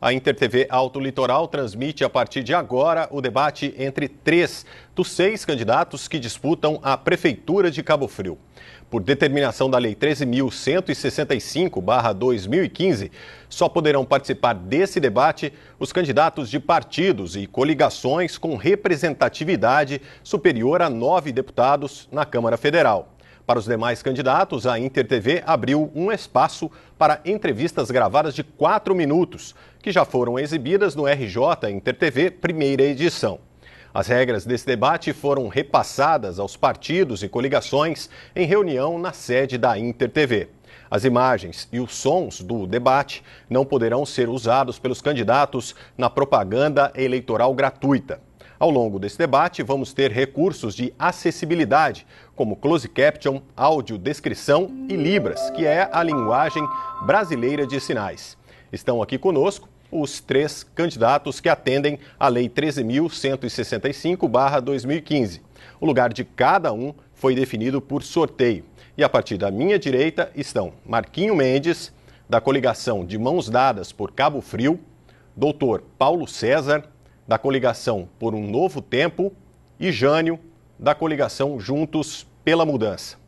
a InterTV Alto Litoral transmite a partir de agora o debate entre três dos seis candidatos que disputam a Prefeitura de Cabo Frio. Por determinação da Lei 13.165-2015, só poderão participar desse debate os candidatos de partidos e coligações com representatividade superior a nove deputados na Câmara Federal. Para os demais candidatos, a InterTV abriu um espaço para entrevistas gravadas de quatro minutos, que já foram exibidas no RJ InterTV primeira edição. As regras desse debate foram repassadas aos partidos e coligações em reunião na sede da InterTV. As imagens e os sons do debate não poderão ser usados pelos candidatos na propaganda eleitoral gratuita. Ao longo desse debate, vamos ter recursos de acessibilidade, como close caption, áudio, descrição e Libras, que é a linguagem brasileira de sinais. Estão aqui conosco os três candidatos que atendem à Lei 13.165-2015. O lugar de cada um foi definido por sorteio. E a partir da minha direita estão Marquinho Mendes, da coligação de Mãos Dadas por Cabo Frio, doutor Paulo César, da coligação Por um Novo Tempo, e Jânio, da coligação Juntos pela mudança.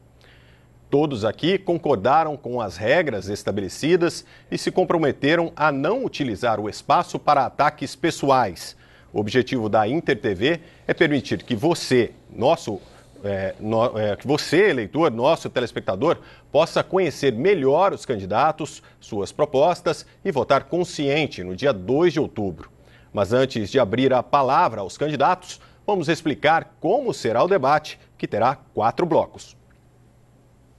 Todos aqui concordaram com as regras estabelecidas e se comprometeram a não utilizar o espaço para ataques pessoais. O objetivo da InterTV é permitir que você, nosso é, no, é, que você, eleitor, nosso telespectador, possa conhecer melhor os candidatos, suas propostas e votar consciente no dia 2 de outubro. Mas antes de abrir a palavra aos candidatos, vamos explicar como será o debate que terá quatro blocos.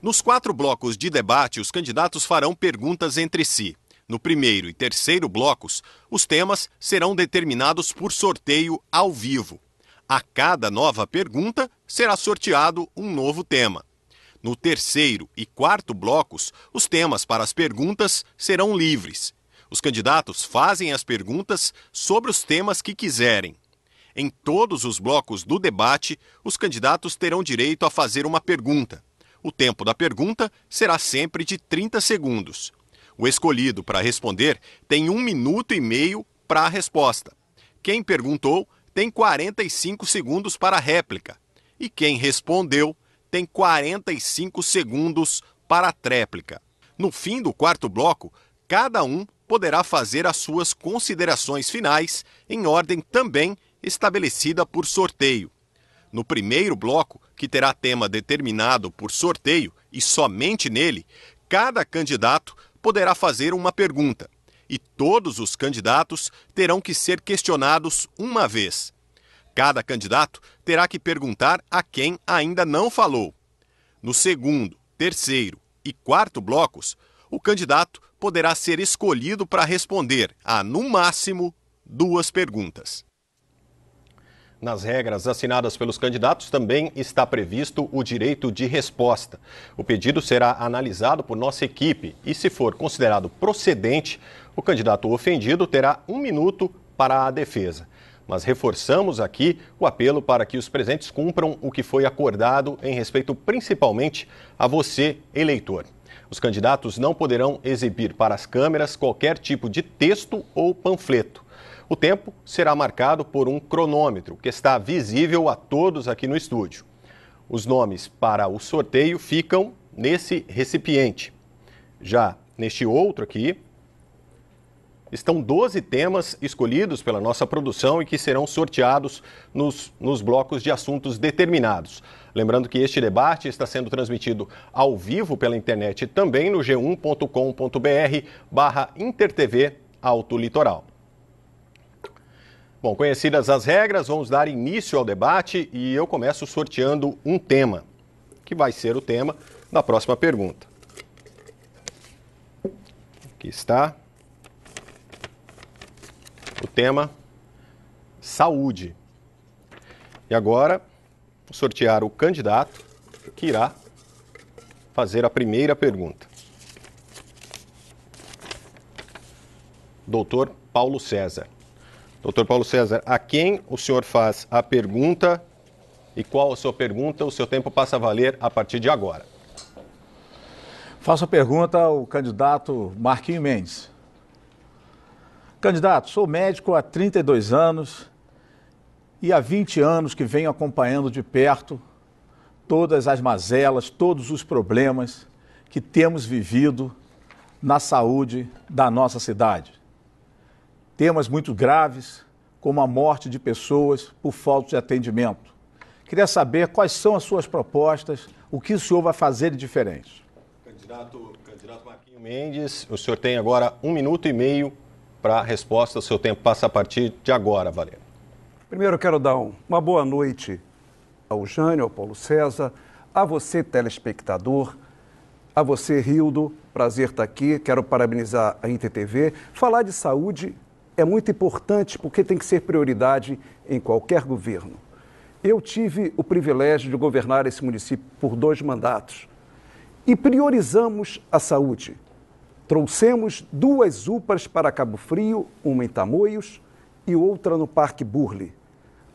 Nos quatro blocos de debate, os candidatos farão perguntas entre si. No primeiro e terceiro blocos, os temas serão determinados por sorteio ao vivo. A cada nova pergunta será sorteado um novo tema. No terceiro e quarto blocos, os temas para as perguntas serão livres. Os candidatos fazem as perguntas sobre os temas que quiserem. Em todos os blocos do debate, os candidatos terão direito a fazer uma pergunta. O tempo da pergunta será sempre de 30 segundos. O escolhido para responder tem um minuto e meio para a resposta. Quem perguntou tem 45 segundos para a réplica. E quem respondeu tem 45 segundos para a tréplica. No fim do quarto bloco, cada um poderá fazer as suas considerações finais, em ordem também estabelecida por sorteio. No primeiro bloco, que terá tema determinado por sorteio e somente nele, cada candidato poderá fazer uma pergunta e todos os candidatos terão que ser questionados uma vez. Cada candidato terá que perguntar a quem ainda não falou. No segundo, terceiro e quarto blocos, o candidato poderá ser escolhido para responder a, no máximo, duas perguntas. Nas regras assinadas pelos candidatos também está previsto o direito de resposta. O pedido será analisado por nossa equipe e, se for considerado procedente, o candidato ofendido terá um minuto para a defesa. Mas reforçamos aqui o apelo para que os presentes cumpram o que foi acordado em respeito principalmente a você, eleitor. Os candidatos não poderão exibir para as câmeras qualquer tipo de texto ou panfleto. O tempo será marcado por um cronômetro que está visível a todos aqui no estúdio. Os nomes para o sorteio ficam nesse recipiente. Já neste outro aqui, estão 12 temas escolhidos pela nossa produção e que serão sorteados nos, nos, blocos de assuntos determinados. Lembrando que este debate está sendo transmitido ao vivo pela internet também no g1.com.br barra intertv Alto Litoral. Bom, conhecidas as regras, vamos dar início ao debate e eu começo sorteando um tema, que vai ser o tema da próxima pergunta. Aqui está. O tema saúde. E agora, vou sortear o candidato que irá fazer a primeira pergunta. Doutor Paulo César. Doutor Paulo César, a quem o senhor faz a pergunta e qual a sua pergunta? O seu tempo passa a valer a partir de agora. Faço a pergunta ao candidato Marquinho Mendes. Candidato, sou médico há 32 anos e há 20 anos que venho acompanhando de perto todas as mazelas, todos os problemas que temos vivido na saúde da nossa cidade temas muito graves, como a morte de pessoas por falta de atendimento. Queria saber quais são as suas propostas, o que o senhor vai fazer de diferente. Candidato, candidato Marquinho Mendes, o senhor tem agora um minuto e meio para a resposta. O seu tempo passa a partir de agora, Valério. Primeiro, eu quero dar uma boa noite ao Jânio, ao Paulo César, a você, telespectador, a você, Rildo. Prazer estar tá aqui. Quero parabenizar a INTTV. Falar de saúde é muito importante porque tem que ser prioridade em qualquer governo. Eu tive o privilégio de governar esse município por dois mandatos e priorizamos a saúde. Trouxemos duas UPAs para Cabo Frio, uma em Tamoios e outra no Parque Burle.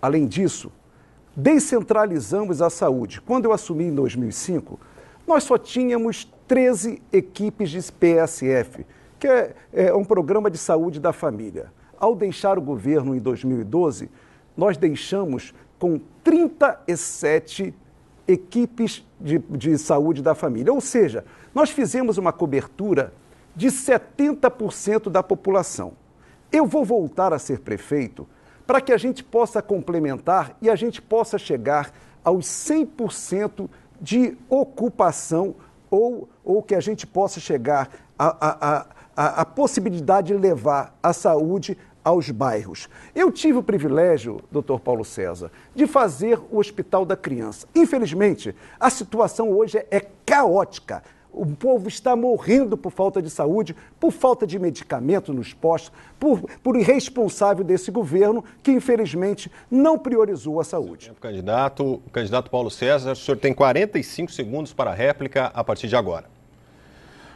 Além disso, descentralizamos a saúde. Quando eu assumi em 2005, nós só tínhamos 13 equipes de PSF, que é, é um programa de saúde da família. Ao deixar o governo em 2012, nós deixamos com 37 equipes de, de saúde da família. Ou seja, nós fizemos uma cobertura de 70% da população. Eu vou voltar a ser prefeito para que a gente possa complementar e a gente possa chegar aos 100% de ocupação ou, ou que a gente possa chegar a, a, a, a, a possibilidade de levar a saúde aos bairros. Eu tive o privilégio, doutor Paulo César, de fazer o Hospital da Criança. Infelizmente, a situação hoje é caótica. O povo está morrendo por falta de saúde, por falta de medicamento nos postos, por, por irresponsável desse governo que, infelizmente, não priorizou a saúde. Tempo, candidato, o candidato Paulo César, o senhor tem 45 segundos para a réplica a partir de agora.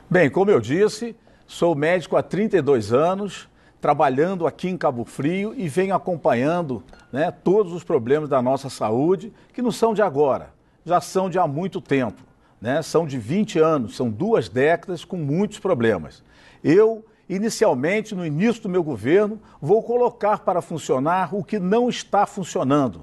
Bem, como eu disse, Sou médico há 32 anos, trabalhando aqui em Cabo Frio e venho acompanhando né, todos os problemas da nossa saúde, que não são de agora, já são de há muito tempo. Né? São de 20 anos, são duas décadas com muitos problemas. Eu, inicialmente, no início do meu governo, vou colocar para funcionar o que não está funcionando.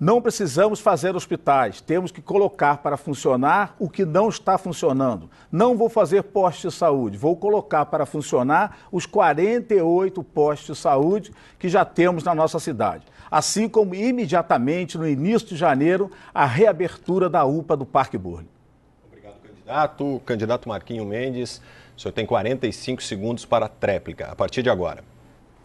Não precisamos fazer hospitais, temos que colocar para funcionar o que não está funcionando. Não vou fazer postos de saúde, vou colocar para funcionar os 48 postos de saúde que já temos na nossa cidade. Assim como imediatamente, no início de janeiro, a reabertura da UPA do Parque Burle. Obrigado, candidato. Candidato Marquinho Mendes, o senhor tem 45 segundos para a tréplica, a partir de agora.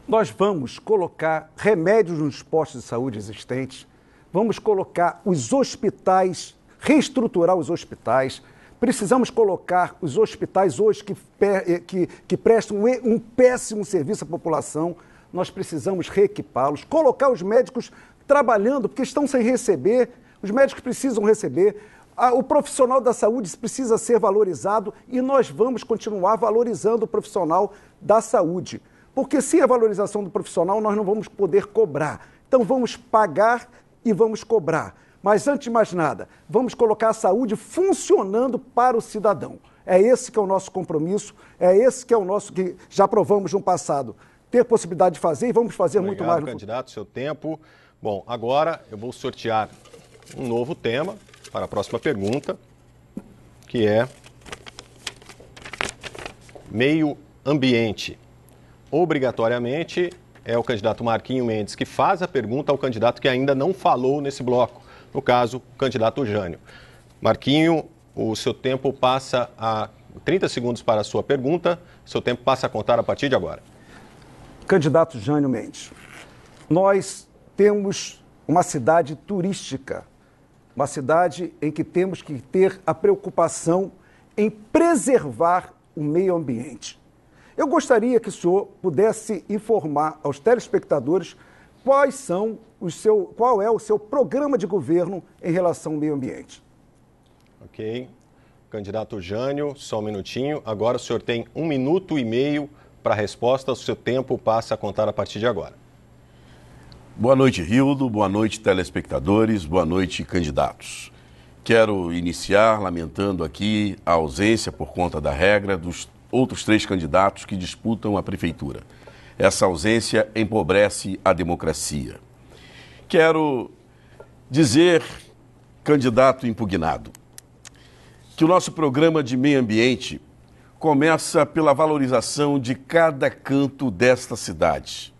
Nós vamos colocar remédios nos postos de saúde existentes Vamos colocar os hospitais, reestruturar os hospitais. Precisamos colocar os hospitais hoje que, eh, que, que prestam um péssimo serviço à população. Nós precisamos reequipá-los, colocar os médicos trabalhando, porque estão sem receber, os médicos precisam receber. O profissional da saúde precisa ser valorizado e nós vamos continuar valorizando o profissional da saúde. Porque sem a valorização do profissional, nós não vamos poder cobrar. Então, vamos pagar e vamos cobrar. Mas antes de mais nada, vamos colocar a saúde funcionando para o cidadão. É esse que é o nosso compromisso, é esse que é o nosso que já provamos no passado ter possibilidade de fazer e vamos fazer Obrigado, muito mais. No candidato, seu tempo. Bom, agora eu vou sortear um novo tema para a próxima pergunta, que é meio ambiente. Obrigatoriamente é o candidato Marquinho Mendes que faz a pergunta ao candidato que ainda não falou nesse bloco, no caso, o candidato Jânio. Marquinho, o seu tempo passa a 30 segundos para a sua pergunta, seu tempo passa a contar a partir de agora. Candidato Jânio Mendes, nós temos uma cidade turística, uma cidade em que temos que ter a preocupação em preservar o meio ambiente. Eu gostaria que o senhor pudesse informar aos telespectadores quais são o seu, qual é o seu programa de governo em relação ao meio ambiente. Ok. Candidato Jânio, só um minutinho. Agora o senhor tem um minuto e meio para a resposta. O seu tempo passa a contar a partir de agora. Boa noite, Rildo. Boa noite, telespectadores. Boa noite, candidatos. Quero iniciar lamentando aqui a ausência, por conta da regra, dos outros três candidatos que disputam a prefeitura. Essa ausência empobrece a democracia. Quero dizer, candidato impugnado, que o nosso programa de meio ambiente começa pela valorização de cada canto desta cidade,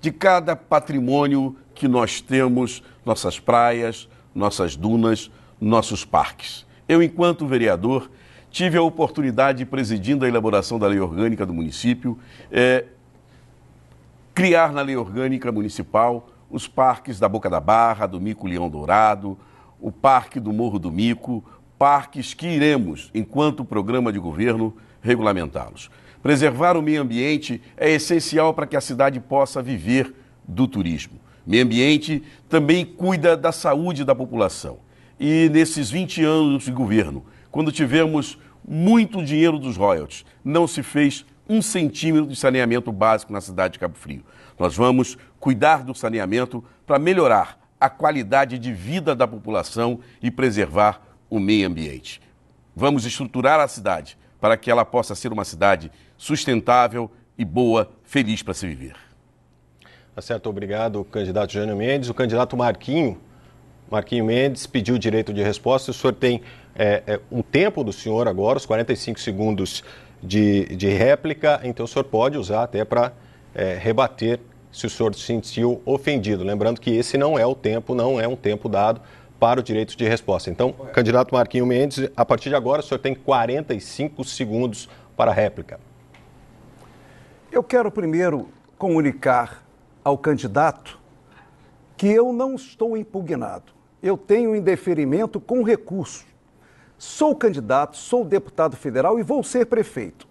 de cada patrimônio que nós temos, nossas praias, nossas dunas, nossos parques. Eu, enquanto vereador, tive a oportunidade, presidindo a elaboração da lei orgânica do município, é, criar na lei orgânica municipal os parques da Boca da Barra, do Mico Leão Dourado, o Parque do Morro do Mico, parques que iremos, enquanto programa de governo, regulamentá-los. Preservar o meio ambiente é essencial para que a cidade possa viver do turismo. Meio ambiente também cuida da saúde da população. E nesses 20 anos de governo, quando tivemos muito dinheiro dos royalties. Não se fez um centímetro de saneamento básico na cidade de Cabo Frio. Nós vamos cuidar do saneamento para melhorar a qualidade de vida da população e preservar o meio ambiente. Vamos estruturar a cidade para que ela possa ser uma cidade sustentável e boa, feliz para se viver. Tá certo, obrigado, candidato Jânio Mendes. O candidato Marquinho, Marquinho Mendes, pediu direito de resposta. O senhor tem é, é, o tempo do senhor agora, os 45 segundos de, de réplica, então o senhor pode usar até para é, rebater se o senhor se sentiu ofendido. Lembrando que esse não é o tempo, não é um tempo dado para o direito de resposta. Então, candidato Marquinho Mendes, a partir de agora o senhor tem 45 segundos para a réplica. Eu quero primeiro comunicar ao candidato que eu não estou impugnado. Eu tenho indeferimento com recurso sou candidato, sou deputado federal e vou ser prefeito.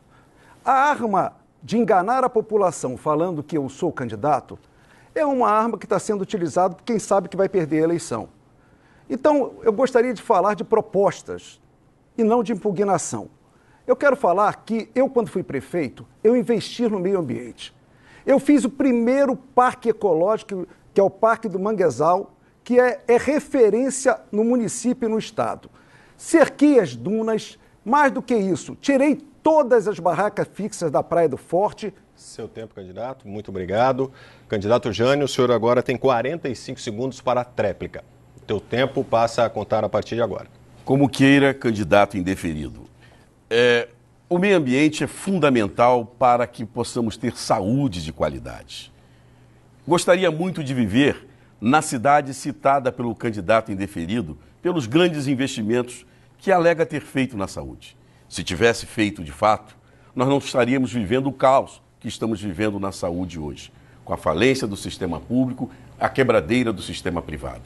A arma de enganar a população falando que eu sou candidato é uma arma que está sendo utilizada por quem sabe que vai perder a eleição. Então, eu gostaria de falar de propostas e não de impugnação. Eu quero falar que eu, quando fui prefeito, eu investi no meio ambiente. Eu fiz o primeiro parque ecológico, que é o Parque do Manguezal, que é, é referência no município e no estado. Cerquei as dunas, mais do que isso, tirei todas as barracas fixas da Praia do Forte. Seu tempo, candidato, muito obrigado. Candidato Jânio, o senhor agora tem 45 segundos para a tréplica. O teu tempo passa a contar a partir de agora. Como queira, candidato indeferido. É, o meio ambiente é fundamental para que possamos ter saúde de qualidade. Gostaria muito de viver na cidade citada pelo candidato indeferido, pelos grandes investimentos que alega ter feito na saúde. Se tivesse feito de fato, nós não estaríamos vivendo o caos que estamos vivendo na saúde hoje, com a falência do sistema público, a quebradeira do sistema privado.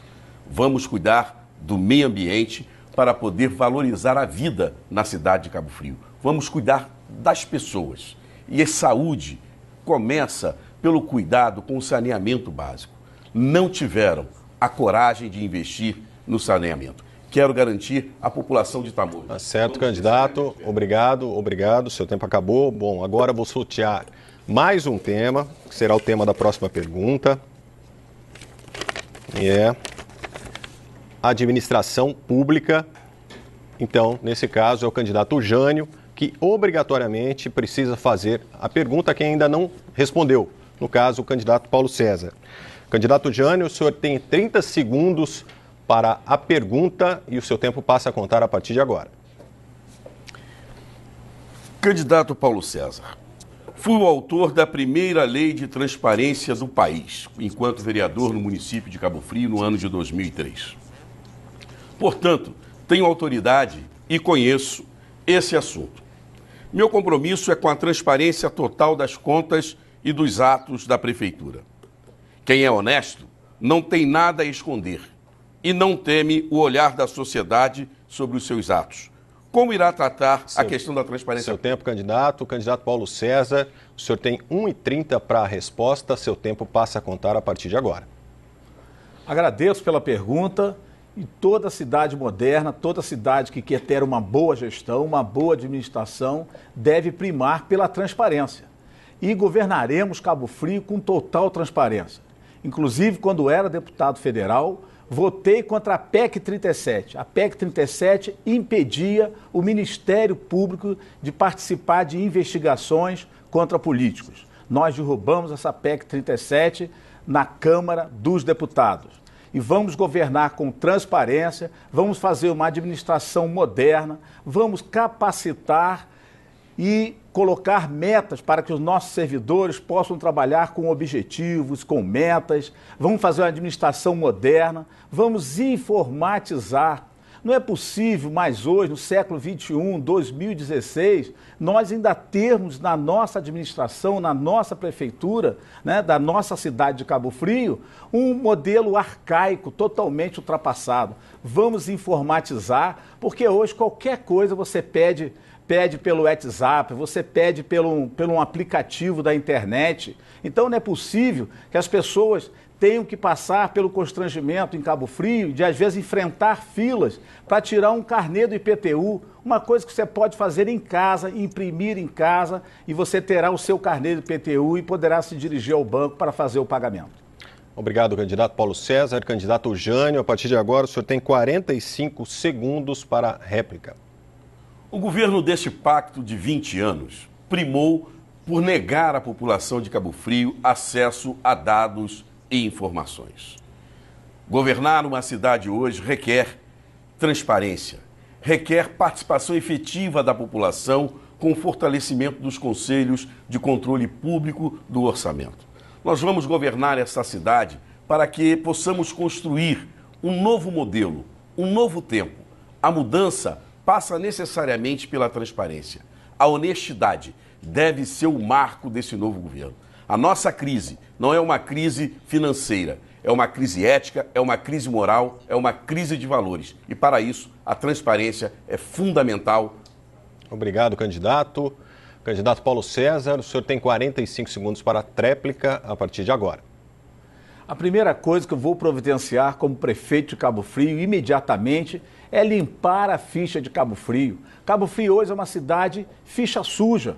Vamos cuidar do meio ambiente para poder valorizar a vida na cidade de Cabo Frio. Vamos cuidar das pessoas. E a saúde começa pelo cuidado com o saneamento básico. Não tiveram a coragem de investir no saneamento. Quero garantir a população de Tamoios. Tá certo, Todos candidato. Obrigado, obrigado. Seu tempo acabou. Bom, agora vou sortear mais um tema, que será o tema da próxima pergunta. E é administração pública. Então, nesse caso, é o candidato Jânio, que obrigatoriamente precisa fazer a pergunta que ainda não respondeu. No caso, o candidato Paulo César. Candidato Jânio, o senhor tem 30 segundos para a pergunta e o seu tempo passa a contar a partir de agora. Candidato Paulo César, fui o autor da primeira lei de transparência do país, enquanto vereador no município de Cabo Frio no ano de 2003. Portanto, tenho autoridade e conheço esse assunto. Meu compromisso é com a transparência total das contas e dos atos da prefeitura. Quem é honesto não tem nada a esconder e não teme o olhar da sociedade sobre os seus atos. Como irá tratar seu, a questão da transparência? Seu tempo, candidato. Candidato Paulo César, o senhor tem 1h30 para a resposta. Seu tempo passa a contar a partir de agora. Agradeço pela pergunta. E toda cidade moderna, toda cidade que quer ter uma boa gestão, uma boa administração, deve primar pela transparência. E governaremos Cabo Frio com total transparência. Inclusive, quando era deputado federal, votei contra a PEC 37. A PEC 37 impedia o Ministério Público de participar de investigações contra políticos. Nós derrubamos essa PEC 37 na Câmara dos Deputados. E vamos governar com transparência, vamos fazer uma administração moderna, vamos capacitar e colocar metas para que os nossos servidores possam trabalhar com objetivos, com metas. Vamos fazer uma administração moderna, vamos informatizar. Não é possível mais hoje, no século 21, 2016, nós ainda termos na nossa administração, na nossa prefeitura, né, da nossa cidade de Cabo Frio, um modelo arcaico, totalmente ultrapassado. Vamos informatizar, porque hoje qualquer coisa você pede pede pelo WhatsApp, você pede pelo, pelo um aplicativo da internet. Então não é possível que as pessoas tenham que passar pelo constrangimento em Cabo Frio de, às vezes, enfrentar filas para tirar um carnê do IPTU, uma coisa que você pode fazer em casa, imprimir em casa, e você terá o seu carnê do IPTU e poderá se dirigir ao banco para fazer o pagamento. Obrigado, candidato Paulo César. Candidato Jânio, a partir de agora, o senhor tem 45 segundos para réplica. O governo deste pacto de 20 anos primou por negar à população de Cabo Frio acesso a dados e informações. Governar uma cidade hoje requer transparência, requer participação efetiva da população com o fortalecimento dos conselhos de controle público do orçamento. Nós vamos governar essa cidade para que possamos construir um novo modelo, um novo tempo. A mudança passa necessariamente pela transparência. A honestidade deve ser o marco desse novo governo. A nossa crise não é uma crise financeira, é uma crise ética, é uma crise moral, é uma crise de valores. E para isso, a transparência é fundamental. Obrigado, candidato. Candidato Paulo César, o senhor tem 45 segundos para a tréplica a partir de agora. A primeira coisa que eu vou providenciar como prefeito de Cabo Frio imediatamente é limpar a ficha de Cabo Frio. Cabo Frio hoje é uma cidade ficha suja.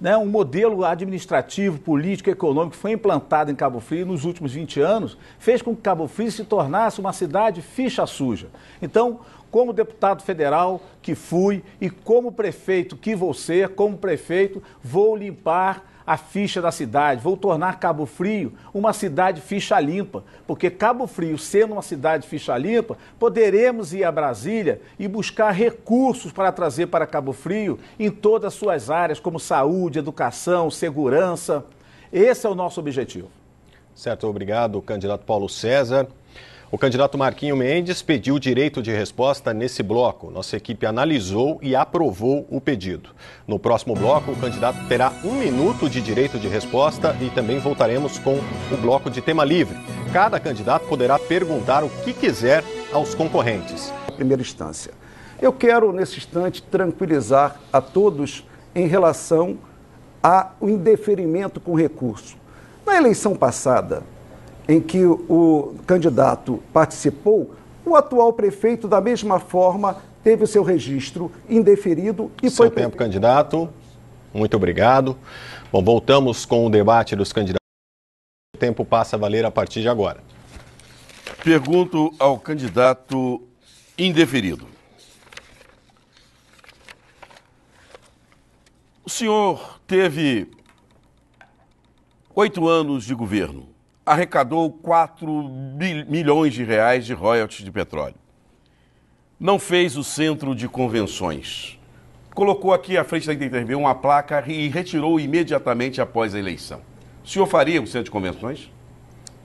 Né? Um modelo administrativo, político, econômico que foi implantado em Cabo Frio nos últimos 20 anos fez com que Cabo Frio se tornasse uma cidade ficha suja. Então, como deputado federal que fui e como prefeito que vou ser, como prefeito, vou limpar a ficha da cidade, vou tornar Cabo Frio uma cidade ficha limpa, porque Cabo Frio, sendo uma cidade ficha limpa, poderemos ir a Brasília e buscar recursos para trazer para Cabo Frio em todas as suas áreas, como saúde, educação, segurança. Esse é o nosso objetivo. Certo, obrigado, candidato Paulo César. O candidato Marquinho Mendes pediu direito de resposta nesse bloco. Nossa equipe analisou e aprovou o pedido. No próximo bloco, o candidato terá um minuto de direito de resposta e também voltaremos com o bloco de tema livre. Cada candidato poderá perguntar o que quiser aos concorrentes. Primeira instância. Eu quero, nesse instante, tranquilizar a todos em relação ao indeferimento com recurso. Na eleição passada, em que o candidato participou, o atual prefeito, da mesma forma, teve o seu registro indeferido e seu foi. tempo, candidato. Muito obrigado. Bom, voltamos com o debate dos candidatos. O tempo passa a valer a partir de agora. Pergunto ao candidato indeferido. O senhor teve oito anos de governo arrecadou 4 milhões de reais de royalties de petróleo. Não fez o centro de convenções. Colocou aqui à frente da Interview uma placa e retirou imediatamente após a eleição. O senhor faria o centro de convenções?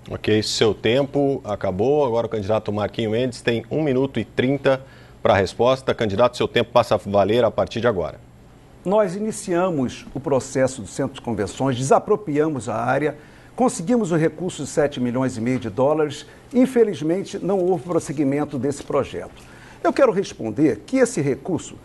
Ok, seu tempo acabou. Agora o candidato Marquinho Mendes tem 1 minuto e 30 para a resposta. Candidato, seu tempo passa a valer a partir de agora. Nós iniciamos o processo do centro de convenções, desapropriamos a área Conseguimos o recurso de 7 milhões e meio de dólares. Infelizmente, não houve prosseguimento desse projeto. Eu quero responder que esse recurso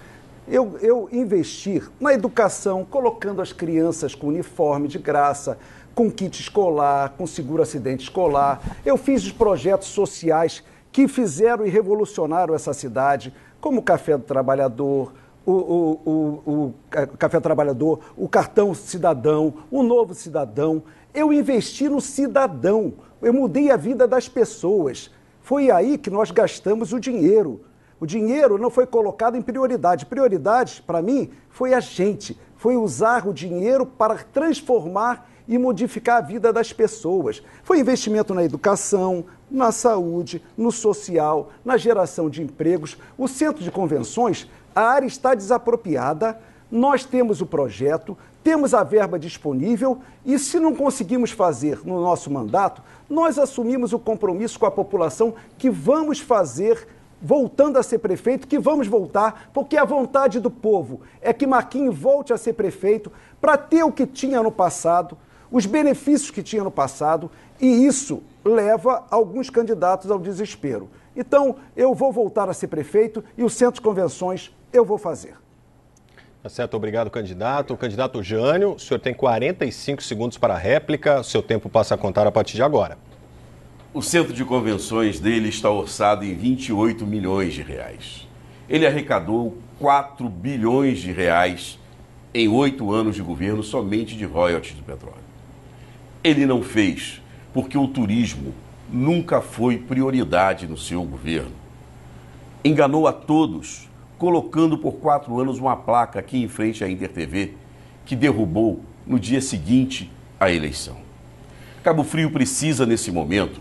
eu, eu, investir na educação, colocando as crianças com uniforme de graça, com kit escolar, com seguro acidente escolar. Eu fiz os projetos sociais que fizeram e revolucionaram essa cidade, como o Café do Trabalhador, o, o, o, o é, Café Trabalhador, o Cartão Cidadão, o Novo Cidadão. Eu investi no cidadão, eu mudei a vida das pessoas. Foi aí que nós gastamos o dinheiro. O dinheiro não foi colocado em prioridade. Prioridade, para mim, foi a gente. Foi usar o dinheiro para transformar e modificar a vida das pessoas. Foi investimento na educação, na saúde, no social, na geração de empregos. O centro de convenções a área está desapropriada, nós temos o projeto, temos a verba disponível e, se não conseguimos fazer no nosso mandato, nós assumimos o compromisso com a população que vamos fazer voltando a ser prefeito, que vamos voltar, porque a vontade do povo é que Marquinhos volte a ser prefeito para ter o que tinha no passado, os benefícios que tinha no passado, e isso leva alguns candidatos ao desespero. Então, eu vou voltar a ser prefeito e o Centro de Convenções eu vou fazer. Tá certo, obrigado, candidato. O candidato Jânio, o senhor tem 45 segundos para a réplica, o seu tempo passa a contar a partir de agora. O centro de convenções dele está orçado em 28 milhões de reais. Ele arrecadou 4 bilhões de reais em oito anos de governo somente de royalties do petróleo. Ele não fez porque o turismo nunca foi prioridade no seu governo. Enganou a todos colocando por quatro anos uma placa aqui em frente à InterTV que derrubou no dia seguinte à eleição. Cabo Frio precisa, nesse momento,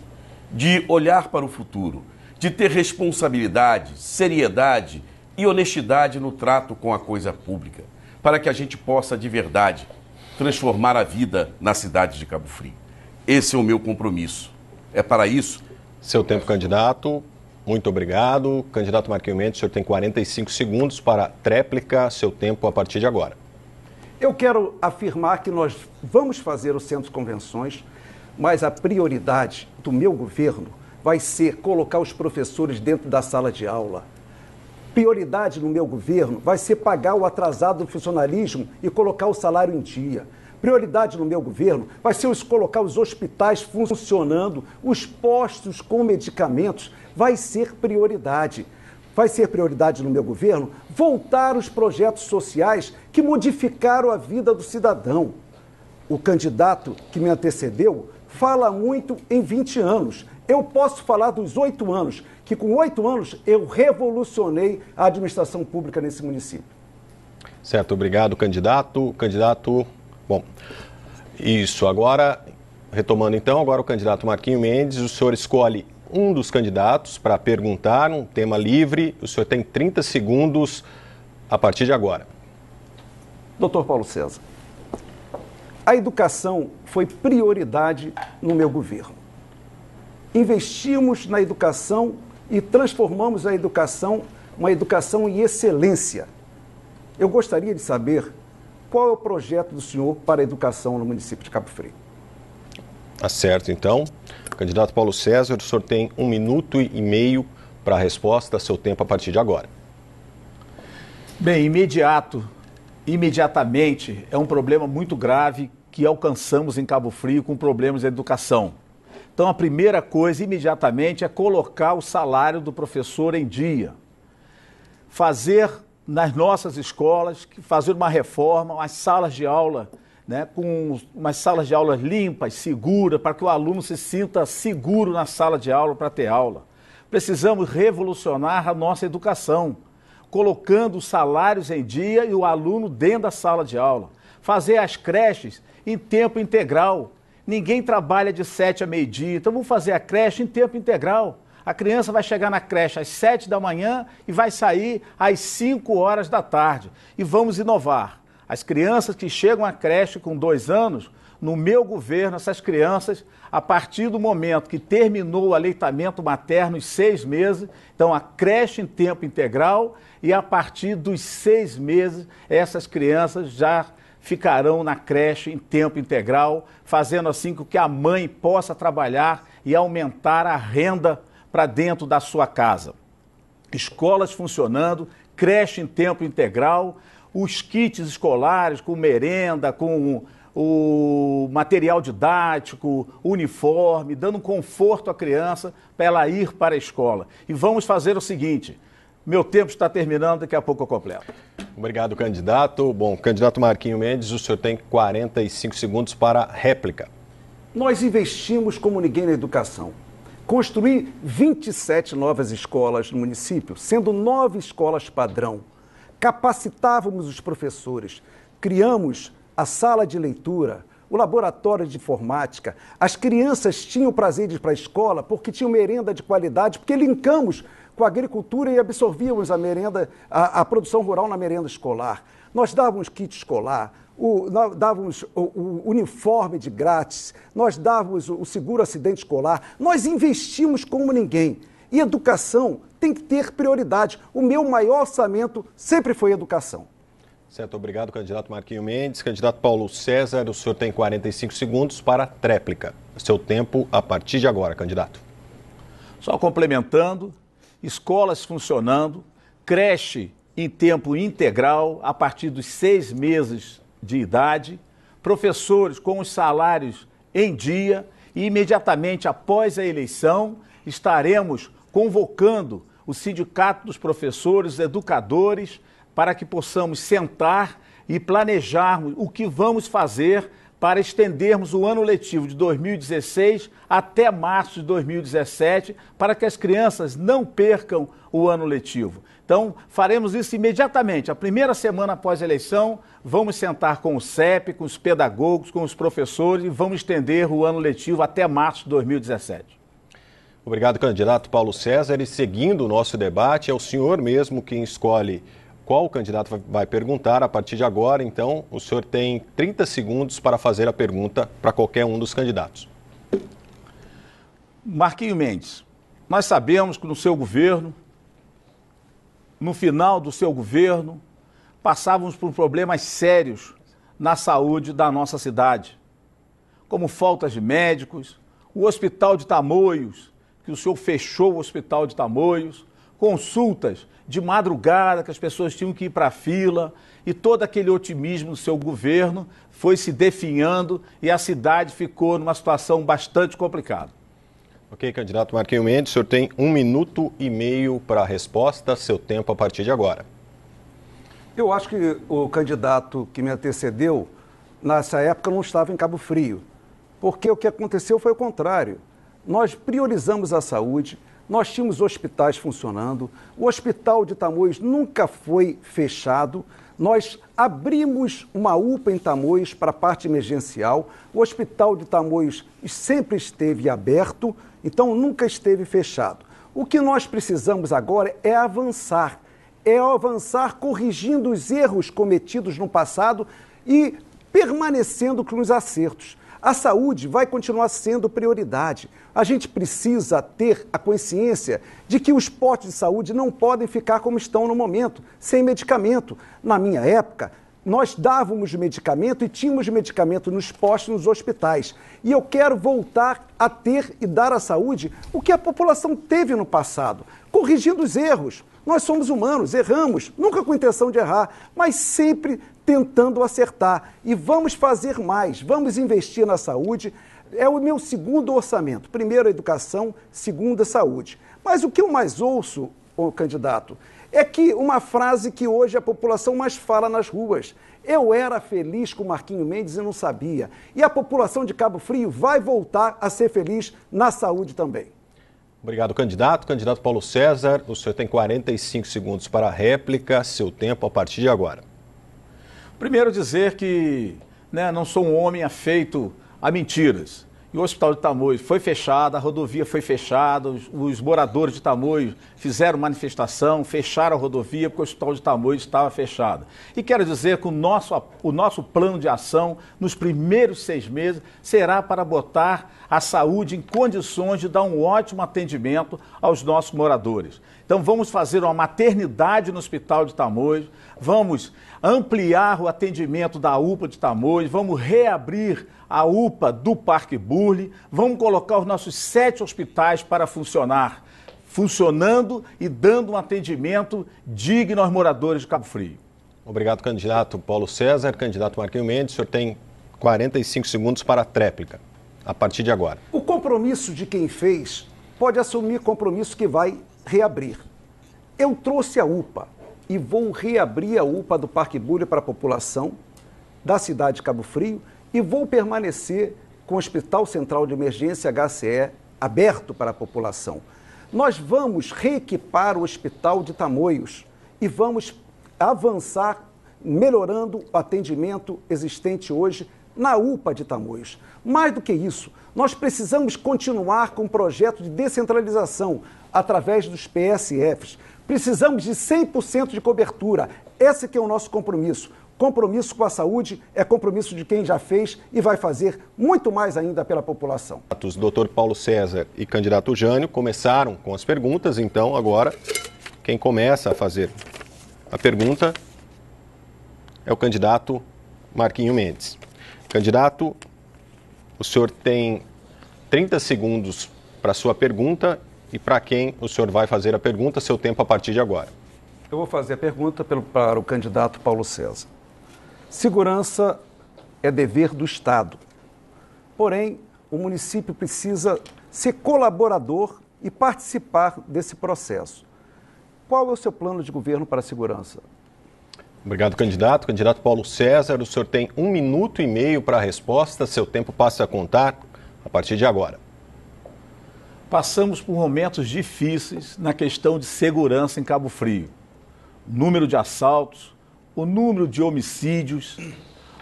de olhar para o futuro, de ter responsabilidade, seriedade e honestidade no trato com a coisa pública, para que a gente possa, de verdade, transformar a vida na cidade de Cabo Frio. Esse é o meu compromisso. É para isso. Seu tempo, candidato. Muito obrigado. Candidato Marquinhos Mendes, o senhor tem 45 segundos para tréplica, seu tempo a partir de agora. Eu quero afirmar que nós vamos fazer o centro de convenções, mas a prioridade do meu governo vai ser colocar os professores dentro da sala de aula. Prioridade no meu governo vai ser pagar o atrasado do funcionalismo e colocar o salário em dia. Prioridade no meu governo vai ser os colocar os hospitais funcionando, os postos com medicamentos, vai ser prioridade. Vai ser prioridade no meu governo voltar os projetos sociais que modificaram a vida do cidadão. O candidato que me antecedeu fala muito em 20 anos. Eu posso falar dos oito anos, que com oito anos eu revolucionei a administração pública nesse município. Certo, obrigado, candidato. Candidato. Bom, isso. Agora, retomando então, agora o candidato Marquinho Mendes, o senhor escolhe um dos candidatos para perguntar, um tema livre. O senhor tem 30 segundos a partir de agora. Doutor Paulo César, a educação foi prioridade no meu governo. Investimos na educação e transformamos a educação uma educação em excelência. Eu gostaria de saber qual é o projeto do senhor para a educação no município de Cabo Frio. Tá certo, então. Candidato Paulo César, o senhor tem um minuto e meio para a resposta, seu tempo a partir de agora. Bem, imediato, imediatamente, é um problema muito grave que alcançamos em Cabo Frio com problemas de educação. Então, a primeira coisa, imediatamente, é colocar o salário do professor em dia. Fazer nas nossas escolas, fazer uma reforma, as salas de aula né, com umas salas de aulas limpas, seguras, para que o aluno se sinta seguro na sala de aula para ter aula. Precisamos revolucionar a nossa educação, colocando os salários em dia e o aluno dentro da sala de aula. Fazer as creches em tempo integral. Ninguém trabalha de sete a meio-dia, então vamos fazer a creche em tempo integral. A criança vai chegar na creche às sete da manhã e vai sair às cinco horas da tarde. E vamos inovar. As crianças que chegam à creche com dois anos, no meu governo, essas crianças, a partir do momento que terminou o aleitamento materno, os seis meses, então a creche em tempo integral, e a partir dos seis meses, essas crianças já ficarão na creche em tempo integral, fazendo assim com que a mãe possa trabalhar e aumentar a renda para dentro da sua casa. Escolas funcionando, creche em tempo integral, os kits escolares com merenda, com o material didático, uniforme, dando conforto à criança para ela ir para a escola. E vamos fazer o seguinte: meu tempo está terminando, daqui a pouco eu completo. Obrigado, candidato. Bom, candidato Marquinho Mendes, o senhor tem 45 segundos para réplica. Nós investimos como ninguém na educação. Construir 27 novas escolas no município, sendo nove escolas padrão capacitávamos os professores, criamos a sala de leitura, o laboratório de informática. As crianças tinham prazer de ir para a escola porque tinham merenda de qualidade, porque linkamos com a agricultura e absorvíamos a merenda, a, a produção rural na merenda escolar. Nós dávamos kit escolar, o, nós dávamos o, o, uniforme de grátis, nós dávamos o, o seguro acidente escolar, nós investimos como ninguém. E educação tem que ter prioridade. O meu maior orçamento sempre foi educação. Certo, obrigado, candidato Marquinho Mendes. Candidato Paulo César, o senhor tem 45 segundos para a tréplica. Seu tempo a partir de agora, candidato. Só complementando, escolas funcionando, creche em tempo integral a partir dos seis meses de idade, professores com os salários em dia e imediatamente após a eleição estaremos convocando o Sindicato dos Professores, Educadores, para que possamos sentar e planejarmos o que vamos fazer para estendermos o ano letivo de 2016 até março de 2017, para que as crianças não percam o ano letivo. Então, faremos isso imediatamente. A primeira semana após a eleição, vamos sentar com o CEP, com os pedagogos, com os professores e vamos estender o ano letivo até março de 2017. Obrigado, candidato Paulo César. E seguindo o nosso debate, é o senhor mesmo quem escolhe qual candidato vai perguntar a partir de agora. Então, o senhor tem 30 segundos para fazer a pergunta para qualquer um dos candidatos. Marquinho Mendes, nós sabemos que no seu governo, no final do seu governo, passávamos por problemas sérios na saúde da nossa cidade, como faltas de médicos, o hospital de Tamoios, que o senhor fechou o hospital de Tamoios, consultas de madrugada, que as pessoas tinham que ir para a fila, e todo aquele otimismo do seu governo foi se definhando e a cidade ficou numa situação bastante complicada. Ok, candidato Marquinhos Mendes, o senhor tem um minuto e meio para a resposta, seu tempo a partir de agora. Eu acho que o candidato que me antecedeu, nessa época, não estava em Cabo Frio, porque o que aconteceu foi o contrário nós priorizamos a saúde, nós tínhamos hospitais funcionando, o hospital de Tamoios nunca foi fechado. Nós abrimos uma UPA em Tamoios para a parte emergencial. O hospital de Tamoios sempre esteve aberto, então nunca esteve fechado. O que nós precisamos agora é avançar, é avançar corrigindo os erros cometidos no passado e permanecendo com os acertos. A saúde vai continuar sendo prioridade. A gente precisa ter a consciência de que os postos de saúde não podem ficar como estão no momento, sem medicamento. Na minha época, nós dávamos medicamento e tínhamos medicamento nos postos, nos hospitais. E eu quero voltar a ter e dar à saúde o que a população teve no passado, corrigindo os erros. Nós somos humanos, erramos, nunca com intenção de errar, mas sempre tentando acertar. E vamos fazer mais, vamos investir na saúde. É o meu segundo orçamento. Primeiro a educação, segundo a saúde. Mas o que eu mais ouço, o candidato, é que uma frase que hoje a população mais fala nas ruas. Eu era feliz com Marquinho Mendes e não sabia. E a população de Cabo Frio vai voltar a ser feliz na saúde também. Obrigado, candidato. Candidato Paulo César, o senhor tem 45 segundos para a réplica. Seu tempo a partir de agora. Primeiro dizer que né, não sou um homem afeito a mentiras. E o Hospital de Tamoios foi fechado, a rodovia foi fechada, os, os moradores de Tamoios fizeram manifestação, fecharam a rodovia porque o Hospital de Tamoios estava fechado. E quero dizer que o nosso, o nosso plano de ação nos primeiros seis meses será para botar a saúde em condições de dar um ótimo atendimento aos nossos moradores. Então vamos fazer uma maternidade no Hospital de Tamoios, vamos ampliar o atendimento da UPA de Tamoios, vamos reabrir a UPA do Parque Burle, vamos colocar os nossos sete hospitais para funcionar, funcionando e dando um atendimento digno aos moradores de Cabo Frio. Obrigado, candidato Paulo César. Candidato Marquinhos Mendes, o senhor tem 45 segundos para a tréplica a partir de agora. O compromisso de quem fez pode assumir compromisso que vai reabrir. Eu trouxe a UPA e vou reabrir a UPA do Parque Bulha para a população da cidade de Cabo Frio e vou permanecer com o Hospital Central de Emergência HCE aberto para a população. Nós vamos reequipar o Hospital de Tamoios e vamos avançar melhorando o atendimento existente hoje na UPA de Tamoios. Mais do que isso, nós precisamos continuar com o projeto de descentralização através dos PSFs. Precisamos de 100% de cobertura. Esse que é o nosso compromisso. Compromisso com a saúde é compromisso de quem já fez e vai fazer muito mais ainda pela população. Os doutor Paulo César e candidato Jânio começaram com as perguntas, então agora quem começa a fazer a pergunta é o candidato Marquinho Mendes. Candidato, o senhor tem 30 segundos para sua pergunta e para quem o senhor vai fazer a pergunta, seu tempo a partir de agora. Eu vou fazer a pergunta pelo, para o candidato Paulo César. Segurança é dever do Estado. Porém, o município precisa ser colaborador e participar desse processo. Qual é o seu plano de governo para a segurança? Obrigado, candidato. Candidato Paulo César, o senhor tem um minuto e meio para a resposta. Seu tempo passa a contar a partir de agora. Passamos por momentos difíceis na questão de segurança em Cabo Frio. O número de assaltos, o número de homicídios,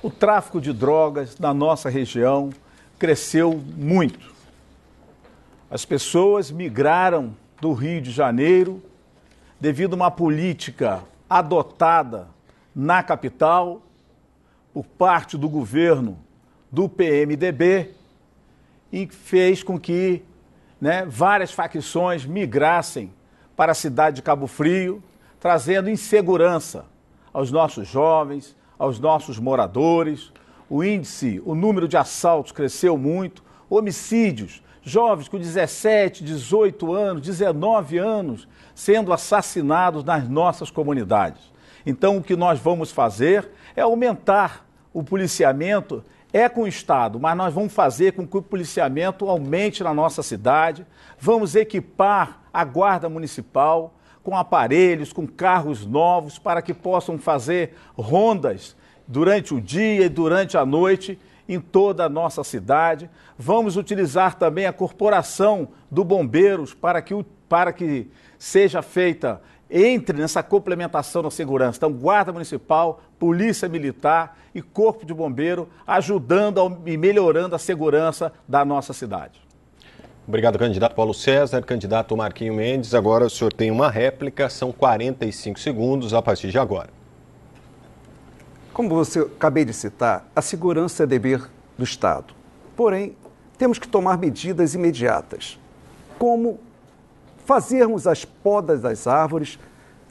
o tráfico de drogas na nossa região cresceu muito. As pessoas migraram do Rio de Janeiro devido a uma política adotada na capital, por parte do governo do PMDB, e fez com que né, várias facções migrassem para a cidade de Cabo Frio, trazendo insegurança aos nossos jovens, aos nossos moradores. O índice, o número de assaltos cresceu muito, homicídios, jovens com 17, 18 anos, 19 anos sendo assassinados nas nossas comunidades. Então, o que nós vamos fazer é aumentar o policiamento é com o Estado, mas nós vamos fazer com que o policiamento aumente na nossa cidade, vamos equipar a Guarda Municipal com aparelhos, com carros novos, para que possam fazer rondas durante o dia e durante a noite em toda a nossa cidade. Vamos utilizar também a corporação do Bombeiros para que, para que seja feita entre nessa complementação da segurança. Então, Guarda Municipal, Polícia Militar e Corpo de Bombeiro ajudando e melhorando a segurança da nossa cidade. Obrigado, candidato Paulo César. Candidato Marquinho Mendes, agora o senhor tem uma réplica, são 45 segundos a partir de agora. Como você acabei de citar, a segurança é dever do Estado. Porém, temos que tomar medidas imediatas, como fazermos as podas das árvores,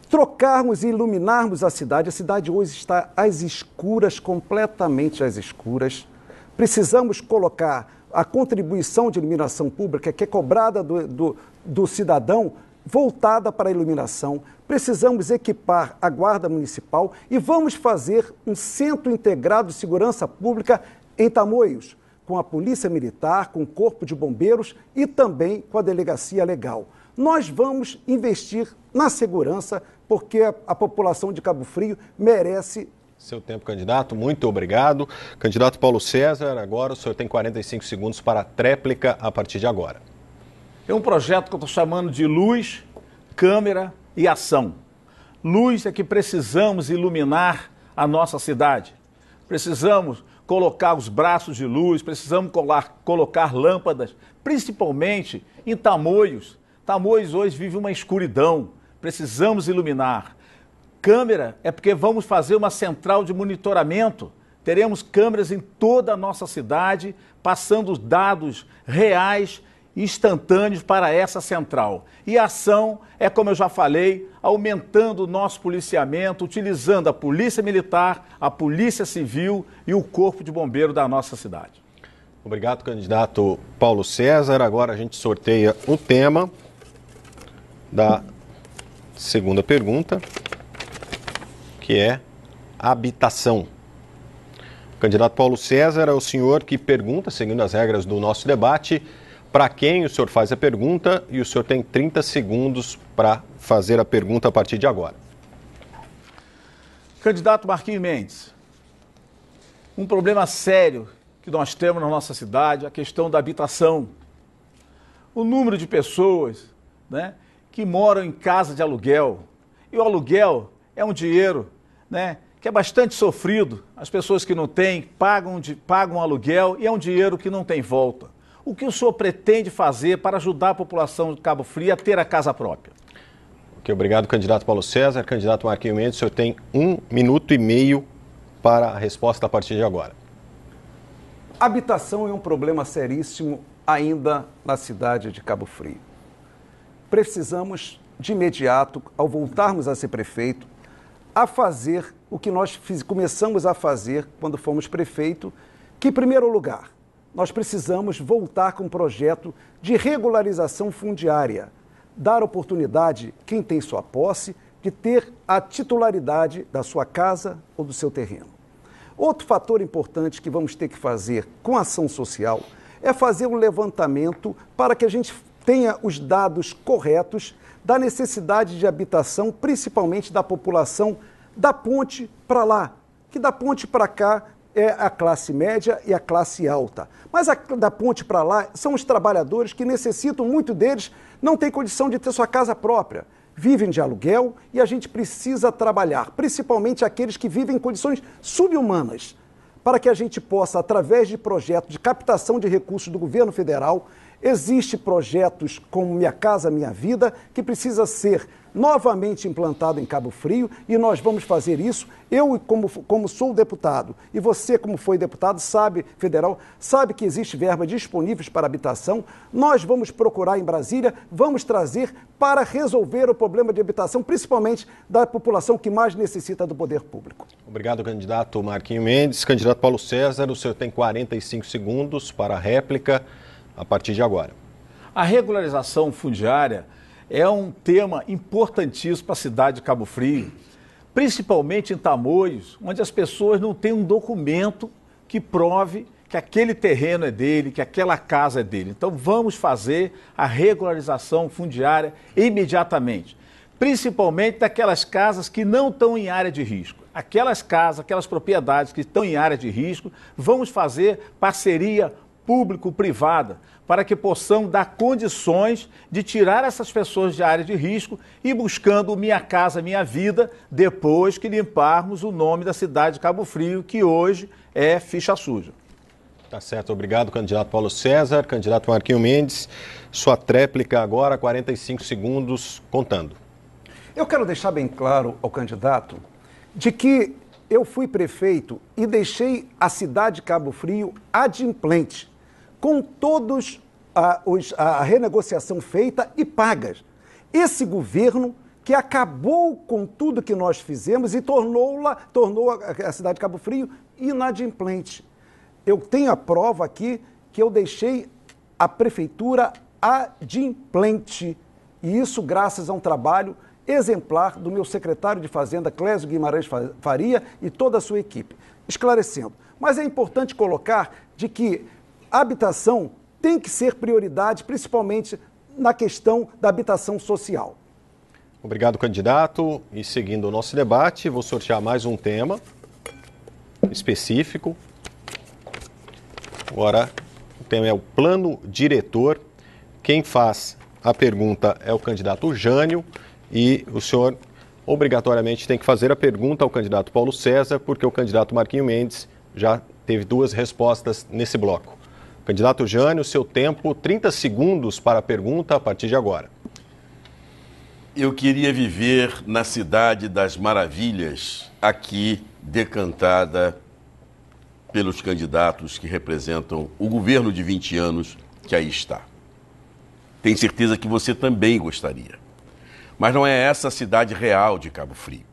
trocarmos e iluminarmos a cidade. A cidade hoje está às escuras, completamente às escuras. Precisamos colocar a contribuição de iluminação pública, que é cobrada do, do, do cidadão, voltada para a iluminação. Precisamos equipar a Guarda Municipal e vamos fazer um centro integrado de segurança pública em Tamoios, com a Polícia Militar, com o Corpo de Bombeiros e também com a Delegacia Legal. Nós vamos investir na segurança, porque a, a população de Cabo Frio merece seu tempo, candidato. Muito obrigado. Candidato Paulo César, agora o senhor tem 45 segundos para a tréplica a partir de agora. É um projeto que eu estou chamando de luz, câmera e ação. Luz é que precisamos iluminar a nossa cidade. Precisamos colocar os braços de luz, precisamos colar, colocar lâmpadas, principalmente em tamoios Tamoios hoje vive uma escuridão, precisamos iluminar. Câmera é porque vamos fazer uma central de monitoramento. Teremos câmeras em toda a nossa cidade, passando os dados reais instantâneos para essa central. E a ação é, como eu já falei, aumentando o nosso policiamento, utilizando a Polícia Militar, a Polícia Civil e o Corpo de Bombeiro da nossa cidade. Obrigado, candidato Paulo César. Agora a gente sorteia o tema da segunda pergunta, que é habitação. O candidato Paulo César é o senhor que pergunta, seguindo as regras do nosso debate, para quem o senhor faz a pergunta e o senhor tem 30 segundos para fazer a pergunta a partir de agora. Candidato Marquinhos Mendes, um problema sério que nós temos na nossa cidade, a questão da habitação. O número de pessoas né, que moram em casa de aluguel. E o aluguel é um dinheiro né, que é bastante sofrido. As pessoas que não têm pagam, de, pagam aluguel e é um dinheiro que não tem volta. O que o senhor pretende fazer para ajudar a população de Cabo Frio a ter a casa própria? Okay, obrigado, candidato Paulo César. Candidato Marquinhos Mendes, o senhor tem um minuto e meio para a resposta a partir de agora. Habitação é um problema seríssimo ainda na cidade de Cabo Frio precisamos, de imediato, ao voltarmos a ser prefeito, a fazer o que nós fiz, começamos a fazer quando fomos prefeito, que, em primeiro lugar, nós precisamos voltar com um projeto de regularização fundiária, dar oportunidade, quem tem sua posse, de ter a titularidade da sua casa ou do seu terreno. Outro fator importante que vamos ter que fazer com a ação social é fazer um levantamento para que a gente tenha os dados corretos da necessidade de habitação, principalmente da população da ponte para lá, que da ponte para cá é a classe média e a classe alta. Mas a, da ponte para lá são os trabalhadores que necessitam, muito deles não têm condição de ter sua casa própria. Vivem de aluguel e a gente precisa trabalhar, principalmente aqueles que vivem em condições subhumanas, para que a gente possa, através de projetos de captação de recursos do governo federal, Existem projetos como Minha Casa Minha Vida, que precisa ser novamente implantado em Cabo Frio e nós vamos fazer isso. Eu, como, como sou deputado, e você, como foi deputado, sabe, federal, sabe que existe verba disponíveis para habitação. Nós vamos procurar em Brasília, vamos trazer para resolver o problema de habitação, principalmente da população que mais necessita do poder público. Obrigado, candidato Marquinho Mendes. Candidato Paulo César, o senhor tem 45 segundos para a réplica a partir de agora. A regularização fundiária é um tema importantíssimo para a cidade de Cabo Frio, principalmente em Tamoios, onde as pessoas não têm um documento que prove que aquele terreno é dele, que aquela casa é dele. Então vamos fazer a regularização fundiária imediatamente, principalmente daquelas casas que não estão em área de risco. Aquelas casas, aquelas propriedades que estão em área de risco, vamos fazer parceria público-privada, para que possam dar condições de tirar essas pessoas de área de risco e buscando Minha Casa Minha Vida depois que limparmos o nome da cidade de Cabo Frio, que hoje é ficha suja. Tá certo, obrigado, candidato Paulo César, candidato Marquinho Mendes. Sua tréplica agora, 45 segundos, contando. Eu quero deixar bem claro ao candidato de que eu fui prefeito e deixei a cidade de Cabo Frio adimplente com todos a, os, a renegociação feita e pagas. Esse governo que acabou com tudo que nós fizemos e tornou, -la, tornou a, a cidade de Cabo Frio inadimplente. Eu tenho a prova aqui que eu deixei a prefeitura adimplente. E isso graças a um trabalho exemplar do meu secretário de Fazenda, Clésio Guimarães Faria, e toda a sua equipe. Esclarecendo. Mas é importante colocar de que habitação tem que ser prioridade, principalmente na questão da habitação social. Obrigado, candidato. E seguindo o nosso debate, vou sortear mais um tema específico. Agora, o tema é o plano diretor. Quem faz a pergunta é o candidato Jânio e o senhor obrigatoriamente tem que fazer a pergunta ao candidato Paulo César, porque o candidato Marquinho Mendes já teve duas respostas nesse bloco. Candidato Jânio, seu tempo, 30 segundos para a pergunta a partir de agora. Eu queria viver na Cidade das Maravilhas, aqui decantada pelos candidatos que representam o governo de 20 anos que aí está. Tenho certeza que você também gostaria. Mas não é essa a cidade real de Cabo Frio.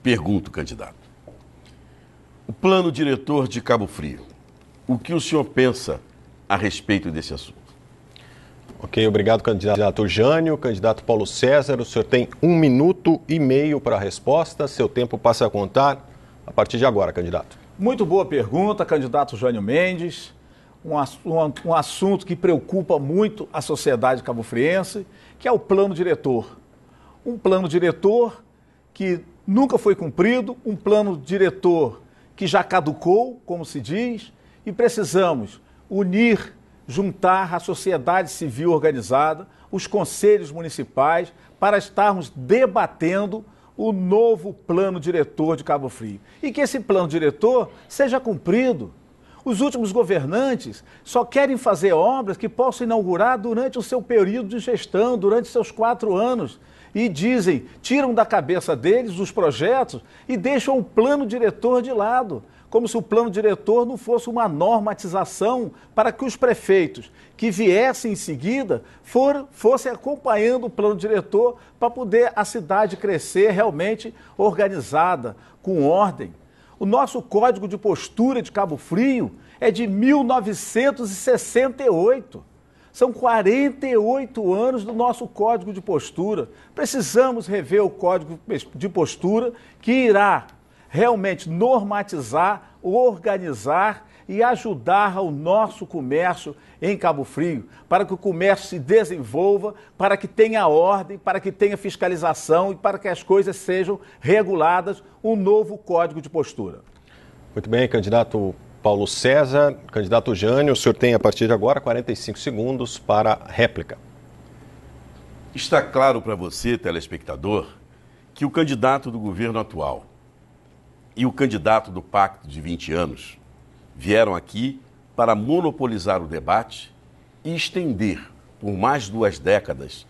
Pergunto, candidato. O plano diretor de Cabo Frio o que o senhor pensa a respeito desse assunto. Ok, obrigado, candidato Jânio. Candidato Paulo César, o senhor tem um minuto e meio para a resposta. Seu tempo passa a contar a partir de agora, candidato. Muito boa pergunta, candidato Jânio Mendes. Um, um, um assunto que preocupa muito a sociedade cabo que é o plano diretor. Um plano diretor que nunca foi cumprido, um plano diretor que já caducou, como se diz, e precisamos unir, juntar a sociedade civil organizada, os conselhos municipais, para estarmos debatendo o novo plano diretor de Cabo Frio. E que esse plano diretor seja cumprido. Os últimos governantes só querem fazer obras que possam inaugurar durante o seu período de gestão, durante seus quatro anos. E dizem, tiram da cabeça deles os projetos e deixam o plano diretor de lado como se o plano diretor não fosse uma normatização para que os prefeitos que viessem em seguida for, fossem acompanhando o plano diretor para poder a cidade crescer realmente organizada, com ordem. O nosso código de postura de Cabo Frio é de 1968. São 48 anos do nosso código de postura. Precisamos rever o código de postura que irá realmente normatizar, organizar e ajudar o nosso comércio em Cabo Frio, para que o comércio se desenvolva, para que tenha ordem, para que tenha fiscalização e para que as coisas sejam reguladas, um novo código de postura. Muito bem, candidato Paulo César, candidato Jânio, o senhor tem a partir de agora 45 segundos para réplica. Está claro para você, telespectador, que o candidato do governo atual e o candidato do Pacto de 20 anos vieram aqui para monopolizar o debate e estender por mais duas décadas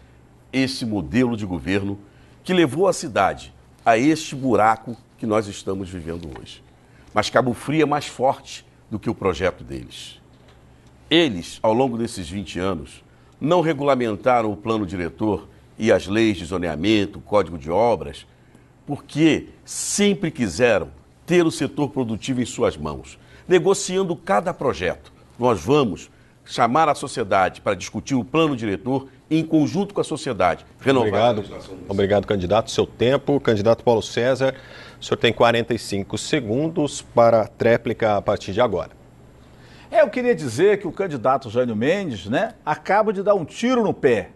esse modelo de governo que levou a cidade a este buraco que nós estamos vivendo hoje. Mas Cabo Frio é mais forte do que o projeto deles. Eles, ao longo desses 20 anos, não regulamentaram o plano diretor e as leis de zoneamento, o código de obras, porque sempre quiseram ter o setor produtivo em suas mãos. Negociando cada projeto, nós vamos chamar a sociedade para discutir o plano diretor em conjunto com a sociedade. Renovado. Obrigado. Obrigado, candidato. Seu tempo, candidato Paulo César, o senhor tem 45 segundos para a tréplica a partir de agora. É, eu queria dizer que o candidato Jânio Mendes, né, acaba de dar um tiro no pé.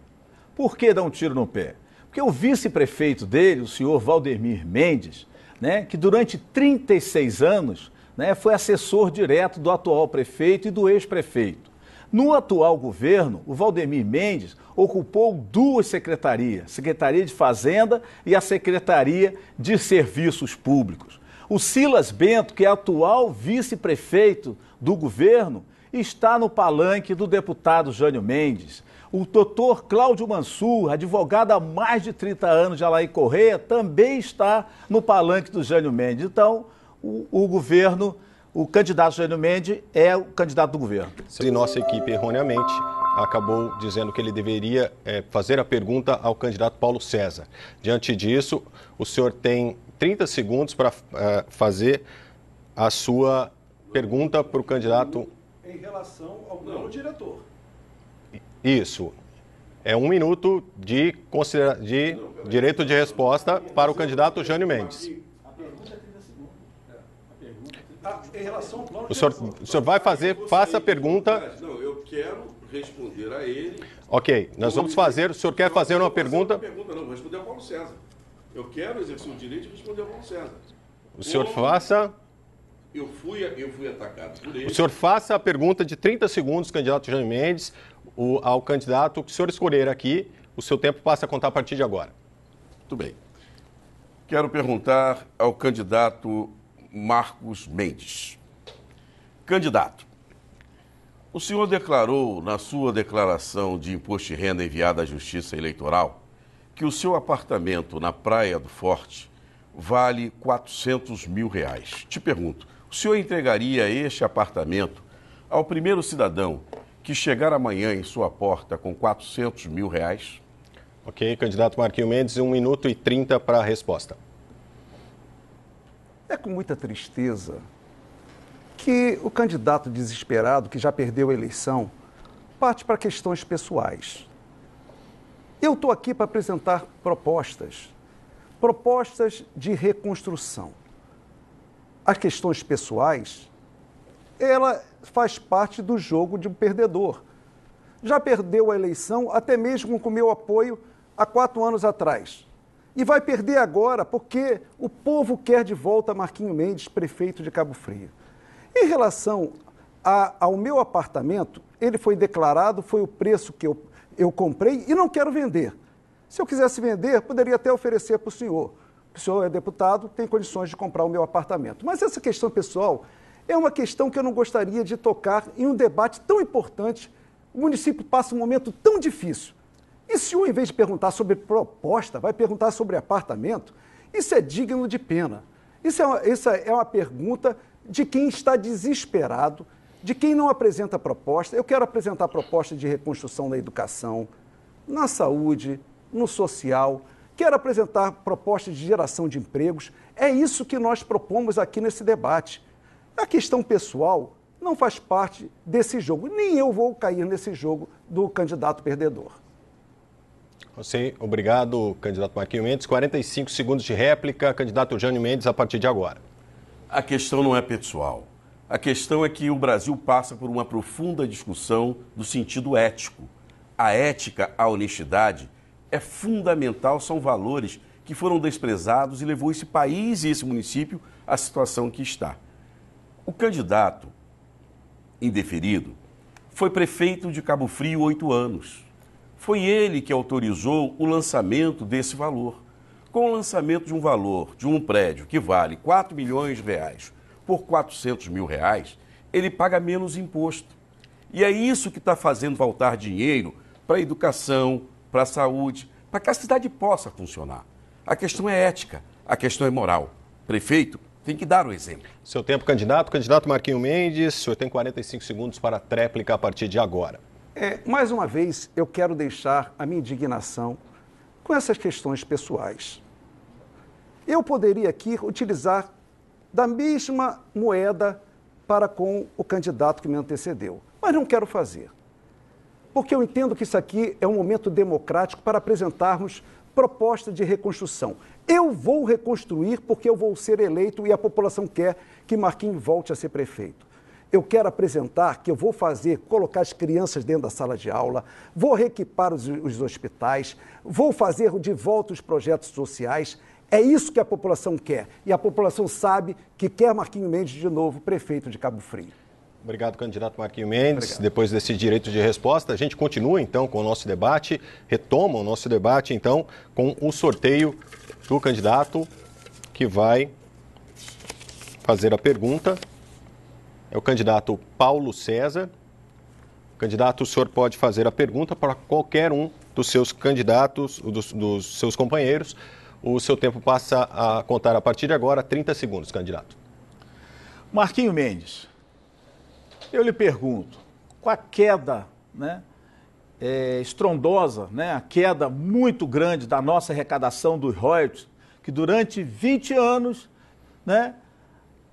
Por que dar um tiro no pé? Porque o vice-prefeito dele, o senhor Valdemir Mendes, né, que durante 36 anos né, foi assessor direto do atual prefeito e do ex-prefeito. No atual governo, o Valdemir Mendes ocupou duas secretarias, Secretaria de Fazenda e a Secretaria de Serviços Públicos. O Silas Bento, que é atual vice-prefeito do governo, está no palanque do deputado Jânio Mendes, o doutor Cláudio Mansur, advogado há mais de 30 anos de Alain Correia, também está no palanque do Jânio Mendes. Então, o, o governo, o candidato Jânio Mendes é o candidato do governo. E nossa equipe, erroneamente, acabou dizendo que ele deveria é, fazer a pergunta ao candidato Paulo César. Diante disso, o senhor tem 30 segundos para é, fazer a sua pergunta para o candidato. Em relação ao não diretor. Isso. É um minuto de, considera... de direito de resposta para o candidato Jânio Mendes. O senhor, o senhor vai fazer, faça a pergunta. Não, eu quero responder a ele. Ok, nós vamos fazer. O senhor quer fazer uma pergunta? Não, vou responder ao Paulo César. Eu quero exercer o direito de responder ao Paulo César. O senhor faça. Eu fui, eu fui atacado por ele. O senhor faça a pergunta de 30 segundos, candidato Jânio Mendes o, ao candidato que o senhor escolher aqui. O seu tempo passa a contar a partir de agora. Muito bem. Quero perguntar ao candidato Marcos Mendes. Candidato, o senhor declarou na sua declaração de imposto de renda enviada à Justiça Eleitoral que o seu apartamento na Praia do Forte vale 400 mil reais. Te pergunto, o senhor entregaria este apartamento ao primeiro cidadão que chegar amanhã em sua porta com 400 mil reais? Ok, candidato Marquinho Mendes, 1 minuto e 30 para a resposta. É com muita tristeza que o candidato desesperado, que já perdeu a eleição, parte para questões pessoais. Eu estou aqui para apresentar propostas, propostas de reconstrução. As questões pessoais, ela faz parte do jogo de um perdedor. Já perdeu a eleição, até mesmo com meu apoio, há quatro anos atrás. E vai perder agora, porque o povo quer de volta Marquinho Mendes, prefeito de Cabo Frio. Em relação a, ao meu apartamento, ele foi declarado, foi o preço que eu, eu comprei e não quero vender. Se eu quisesse vender, poderia até oferecer para o senhor. O senhor é deputado, tem condições de comprar o meu apartamento. Mas essa questão pessoal é uma questão que eu não gostaria de tocar em um debate tão importante. O município passa um momento tão difícil. E se um, em vez de perguntar sobre proposta, vai perguntar sobre apartamento, isso é digno de pena. Isso é uma, é uma pergunta de quem está desesperado, de quem não apresenta proposta. Eu quero apresentar proposta de reconstrução na educação, na saúde, no social. Quero apresentar proposta de geração de empregos. É isso que nós propomos aqui nesse debate. A questão pessoal não faz parte desse jogo. Nem eu vou cair nesse jogo do candidato perdedor. Você, obrigado, candidato Marquinhos Mendes. 45 segundos de réplica, candidato Jânio Mendes, a partir de agora. A questão não é pessoal. A questão é que o Brasil passa por uma profunda discussão do sentido ético. A ética, a honestidade é fundamental, são valores que foram desprezados e levou esse país e esse município à situação que está. O candidato indeferido foi prefeito de Cabo Frio oito anos. Foi ele que autorizou o lançamento desse valor. Com o lançamento de um valor de um prédio que vale 4 milhões de reais por 400 mil reais, ele paga menos imposto. E é isso que está fazendo faltar dinheiro para a educação, para a saúde, para que a cidade possa funcionar. A questão é ética, a questão é moral. Prefeito, tem que dar o exemplo. Seu tempo, candidato. Candidato Marquinho Mendes, o senhor tem 45 segundos para a tréplica a partir de agora. É, mais uma vez, eu quero deixar a minha indignação com essas questões pessoais. Eu poderia aqui utilizar da mesma moeda para com o candidato que me antecedeu, mas não quero fazer. Porque eu entendo que isso aqui é um momento democrático para apresentarmos proposta de reconstrução. Eu vou reconstruir porque eu vou ser eleito e a população quer que Marquinhos volte a ser prefeito. Eu quero apresentar que eu vou fazer, colocar as crianças dentro da sala de aula, vou reequipar os, os hospitais, vou fazer de volta os projetos sociais. É isso que a população quer. E a população sabe que quer Marquinhos Mendes de novo prefeito de Cabo Frio. Obrigado, candidato Marquinho Mendes. Obrigado. Depois desse direito de resposta, a gente continua então com o nosso debate, retoma o nosso debate então com o sorteio do candidato que vai fazer a pergunta. É o candidato Paulo César. Candidato, o senhor pode fazer a pergunta para qualquer um dos seus candidatos, dos, dos seus companheiros. O seu tempo passa a contar a partir de agora 30 segundos, candidato. Marquinho Mendes, eu lhe pergunto, com a queda né, é, estrondosa, né, a queda muito grande da nossa arrecadação dos royalties, que durante 20 anos né,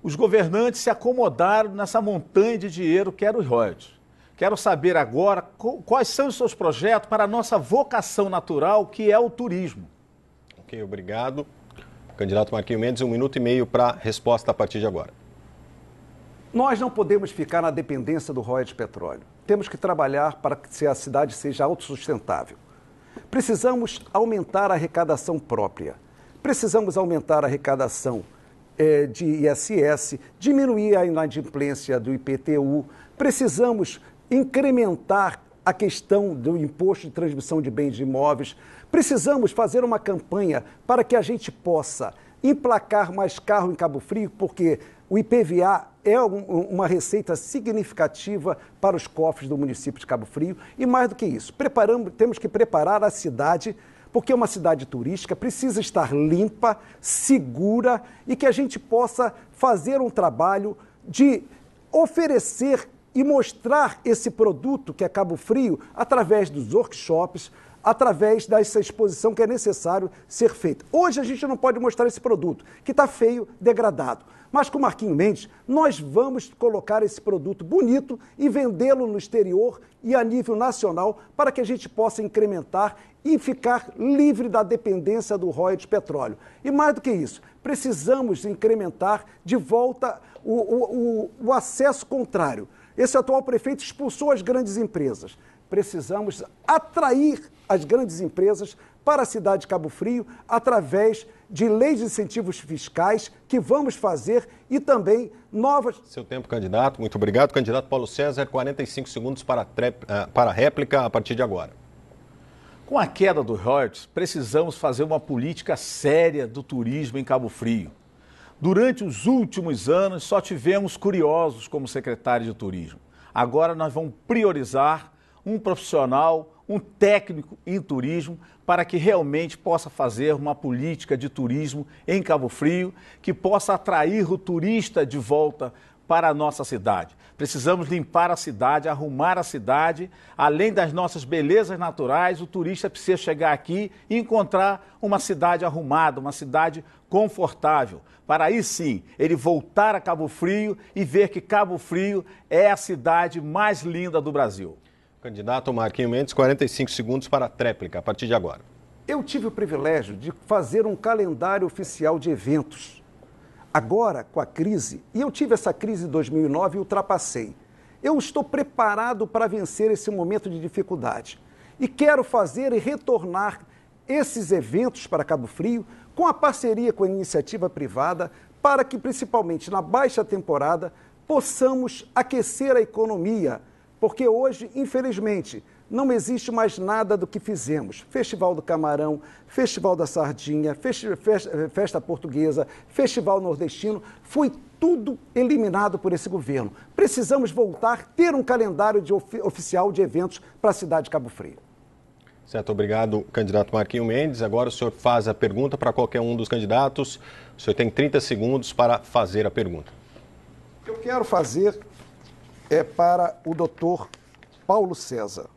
os governantes se acomodaram nessa montanha de dinheiro que era os royalties. Quero saber agora quais são os seus projetos para a nossa vocação natural, que é o turismo. Ok, obrigado. Candidato Marquinhos Mendes, um minuto e meio para resposta a partir de agora. Nós não podemos ficar na dependência do royalties de petróleo. Temos que trabalhar para que a cidade seja autossustentável. Precisamos aumentar a arrecadação própria. Precisamos aumentar a arrecadação é, de ISS, diminuir a inadimplência do IPTU. Precisamos incrementar a questão do imposto de transmissão de bens de imóveis. Precisamos fazer uma campanha para que a gente possa emplacar mais carro em Cabo Frio, porque o IPVA é uma receita significativa para os cofres do município de Cabo Frio. E mais do que isso, preparamos, temos que preparar a cidade porque é uma cidade turística precisa estar limpa, segura e que a gente possa fazer um trabalho de oferecer e mostrar esse produto que é Cabo Frio através dos workshops, através dessa exposição que é necessário ser feita. Hoje a gente não pode mostrar esse produto, que está feio, degradado. Mas com o Marquinho Mendes, nós vamos colocar esse produto bonito e vendê-lo no exterior e a nível nacional para que a gente possa incrementar e ficar livre da dependência do royalties de petróleo. E mais do que isso, precisamos incrementar de volta o, o, o, o acesso contrário. Esse atual prefeito expulsou as grandes empresas. Precisamos atrair as grandes empresas para a cidade de Cabo Frio através de leis de incentivos fiscais que vamos fazer e também novas. Seu tempo, candidato. Muito obrigado. Candidato Paulo César, 45 segundos para, eh, para a réplica a partir de agora. Com a queda do Hertz, precisamos fazer uma política séria do turismo em Cabo Frio. Durante os últimos anos, só tivemos curiosos como secretário de turismo. Agora nós vamos priorizar um profissional, um técnico em turismo para que realmente possa fazer uma política de turismo em Cabo Frio que possa atrair o turista de volta para a nossa cidade. Precisamos limpar a cidade, arrumar a cidade. Além das nossas belezas naturais, o turista precisa chegar aqui e encontrar uma cidade arrumada, uma cidade confortável. Para aí sim, ele voltar a Cabo Frio e ver que Cabo Frio é a cidade mais linda do Brasil. Candidato Marquinho Mendes, 45 segundos para a tréplica, a partir de agora. Eu tive o privilégio de fazer um calendário oficial de eventos. Agora, com a crise, e eu tive essa crise em 2009 e ultrapassei. Eu estou preparado para vencer esse momento de dificuldade. E quero fazer e retornar esses eventos para Cabo Frio com a parceria com a iniciativa privada, para que, principalmente na baixa temporada, possamos aquecer a economia porque hoje, infelizmente, não existe mais nada do que fizemos. Festival do Camarão, Festival da Sardinha, festi festa, Portuguesa, Festival Nordestino, foi tudo eliminado por esse governo. Precisamos voltar, ter um calendário de of oficial de eventos para a cidade de Cabo Frio. Certo, obrigado, candidato Marquinho Mendes. Agora o senhor faz a pergunta para qualquer um dos candidatos. O senhor tem 30 segundos para fazer a pergunta. Eu quero fazer é para o doutor Paulo César.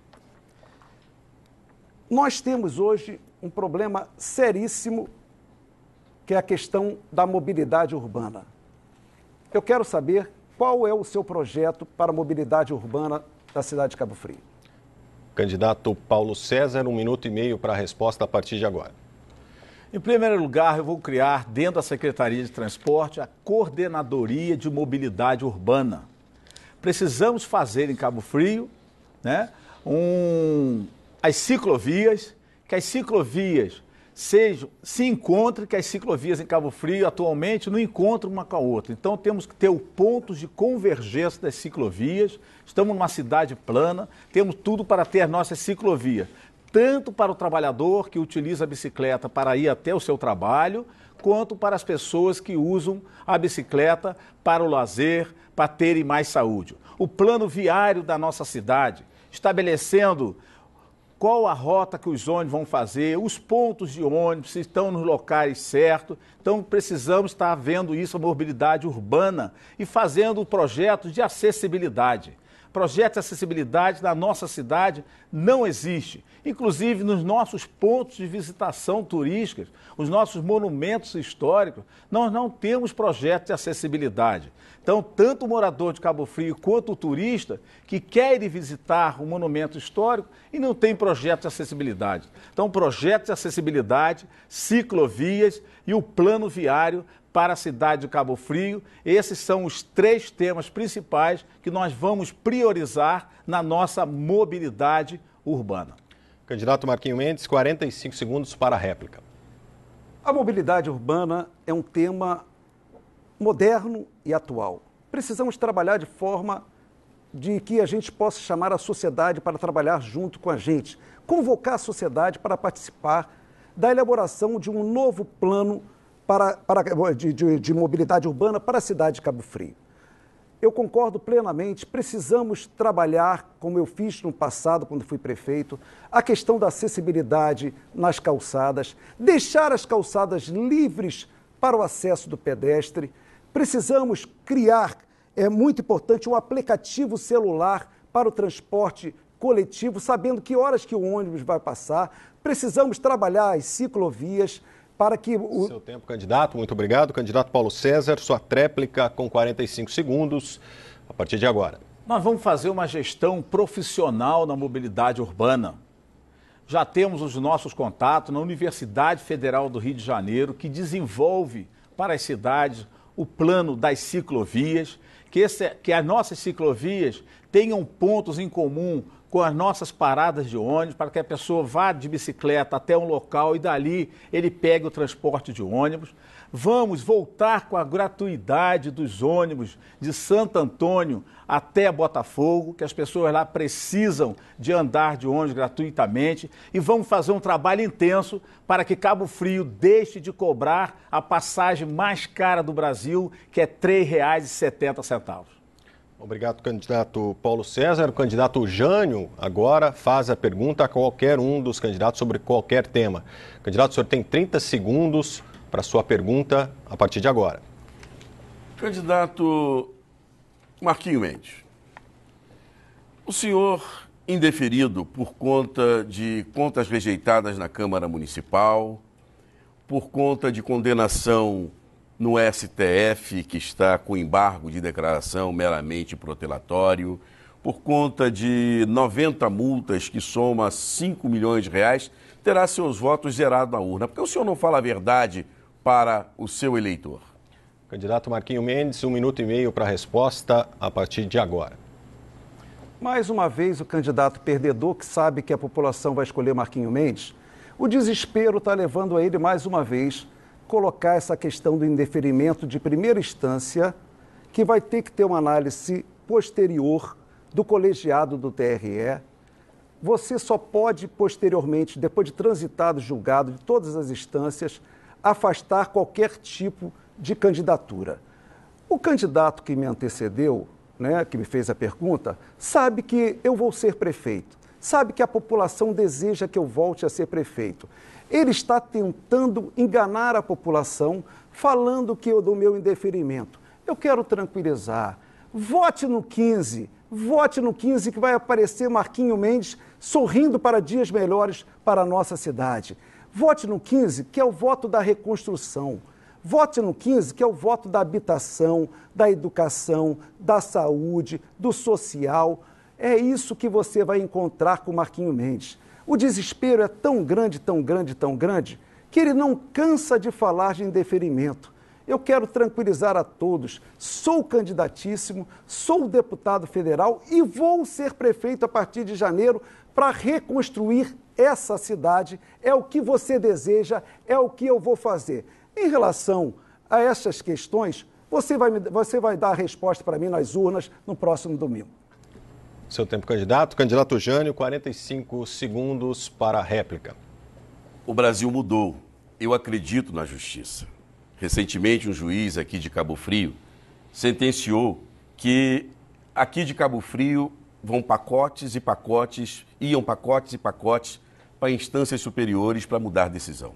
Nós temos hoje um problema seríssimo, que é a questão da mobilidade urbana. Eu quero saber qual é o seu projeto para a mobilidade urbana da cidade de Cabo Frio. Candidato Paulo César, um minuto e meio para a resposta a partir de agora. Em primeiro lugar, eu vou criar dentro da Secretaria de Transporte a Coordenadoria de Mobilidade Urbana precisamos fazer em Cabo Frio né, um, as ciclovias, que as ciclovias sejam, se encontrem, que as ciclovias em Cabo Frio atualmente não encontram uma com a outra. Então temos que ter o ponto de convergência das ciclovias. Estamos numa cidade plana, temos tudo para ter a nossa ciclovia. Tanto para o trabalhador que utiliza a bicicleta para ir até o seu trabalho, quanto para as pessoas que usam a bicicleta para o lazer, para terem mais saúde. O plano viário da nossa cidade, estabelecendo qual a rota que os ônibus vão fazer, os pontos de ônibus, se estão nos locais certos. Então, precisamos estar vendo isso, a mobilidade urbana, e fazendo projetos de acessibilidade projeto de acessibilidade na nossa cidade não existe. Inclusive nos nossos pontos de visitação turísticas, os nossos monumentos históricos, nós não temos projeto de acessibilidade. Então, tanto o morador de Cabo Frio quanto o turista que quer ir visitar um monumento histórico e não tem projeto de acessibilidade. Então, projeto de acessibilidade, ciclovias e o plano viário para a cidade de Cabo Frio. Esses são os três temas principais que nós vamos priorizar na nossa mobilidade urbana. Candidato Marquinho Mendes, 45 segundos para a réplica. A mobilidade urbana é um tema moderno e atual. Precisamos trabalhar de forma de que a gente possa chamar a sociedade para trabalhar junto com a gente, convocar a sociedade para participar da elaboração de um novo plano para, para de, de, de mobilidade urbana para a cidade de Cabo Frio. Eu concordo plenamente, precisamos trabalhar, como eu fiz no passado, quando fui prefeito, a questão da acessibilidade nas calçadas, deixar as calçadas livres para o acesso do pedestre. Precisamos criar, é muito importante, um aplicativo celular para o transporte coletivo, sabendo que horas que o ônibus vai passar. Precisamos trabalhar as ciclovias, para que o. Seu tempo, candidato, muito obrigado. Candidato Paulo César, sua tréplica com 45 segundos a partir de agora. Nós vamos fazer uma gestão profissional na mobilidade urbana. Já temos os nossos contatos na Universidade Federal do Rio de Janeiro, que desenvolve para as cidades o plano das ciclovias, que, esse, é, que as nossas ciclovias tenham pontos em comum com as nossas paradas de ônibus, para que a pessoa vá de bicicleta até um local e dali ele pegue o transporte de ônibus. Vamos voltar com a gratuidade dos ônibus de Santo Antônio até Botafogo, que as pessoas lá precisam de andar de ônibus gratuitamente. E vamos fazer um trabalho intenso para que Cabo Frio deixe de cobrar a passagem mais cara do Brasil, que é R$ 3,70. Obrigado, candidato Paulo César. O candidato Jânio agora faz a pergunta a qualquer um dos candidatos sobre qualquer tema. Candidato, o senhor tem 30 segundos para a sua pergunta a partir de agora. Candidato Marquinho Mendes, o senhor indeferido por conta de contas rejeitadas na Câmara Municipal, por conta de condenação no STF, que está com embargo de declaração meramente protelatório, por conta de 90 multas que soma 5 milhões de reais, terá seus votos zerados na urna. porque o senhor não fala a verdade para o seu eleitor? Candidato Marquinho Mendes, um minuto e meio para a resposta a partir de agora. Mais uma vez, o candidato perdedor que sabe que a população vai escolher Marquinho Mendes, o desespero está levando a ele mais uma vez colocar essa questão do indeferimento de primeira instância, que vai ter que ter uma análise posterior do colegiado do TRE. Você só pode, posteriormente, depois de transitado julgado de todas as instâncias, afastar qualquer tipo de candidatura. O candidato que me antecedeu, né, que me fez a pergunta, sabe que eu vou ser prefeito sabe que a população deseja que eu volte a ser prefeito. Ele está tentando enganar a população, falando que eu do meu indeferimento. Eu quero tranquilizar. Vote no 15, vote no 15 que vai aparecer Marquinho Mendes sorrindo para dias melhores para a nossa cidade. Vote no 15, que é o voto da reconstrução. Vote no 15, que é o voto da habitação, da educação, da saúde, do social. É isso que você vai encontrar com Marquinho Mendes. O desespero é tão grande, tão grande, tão grande, que ele não cansa de falar de indeferimento. Eu quero tranquilizar a todos. Sou candidatíssimo, sou deputado federal e vou ser prefeito a partir de janeiro para reconstruir essa cidade. É o que você deseja, é o que eu vou fazer. Em relação a essas questões, você vai, me, você vai dar a resposta para mim nas urnas no próximo domingo. Seu tempo, candidato. Candidato Jânio, 45 segundos para a réplica. O Brasil mudou. Eu acredito na justiça. Recentemente, um juiz aqui de Cabo Frio sentenciou que aqui de Cabo Frio vão pacotes e pacotes, iam pacotes e pacotes para instâncias superiores para mudar decisão.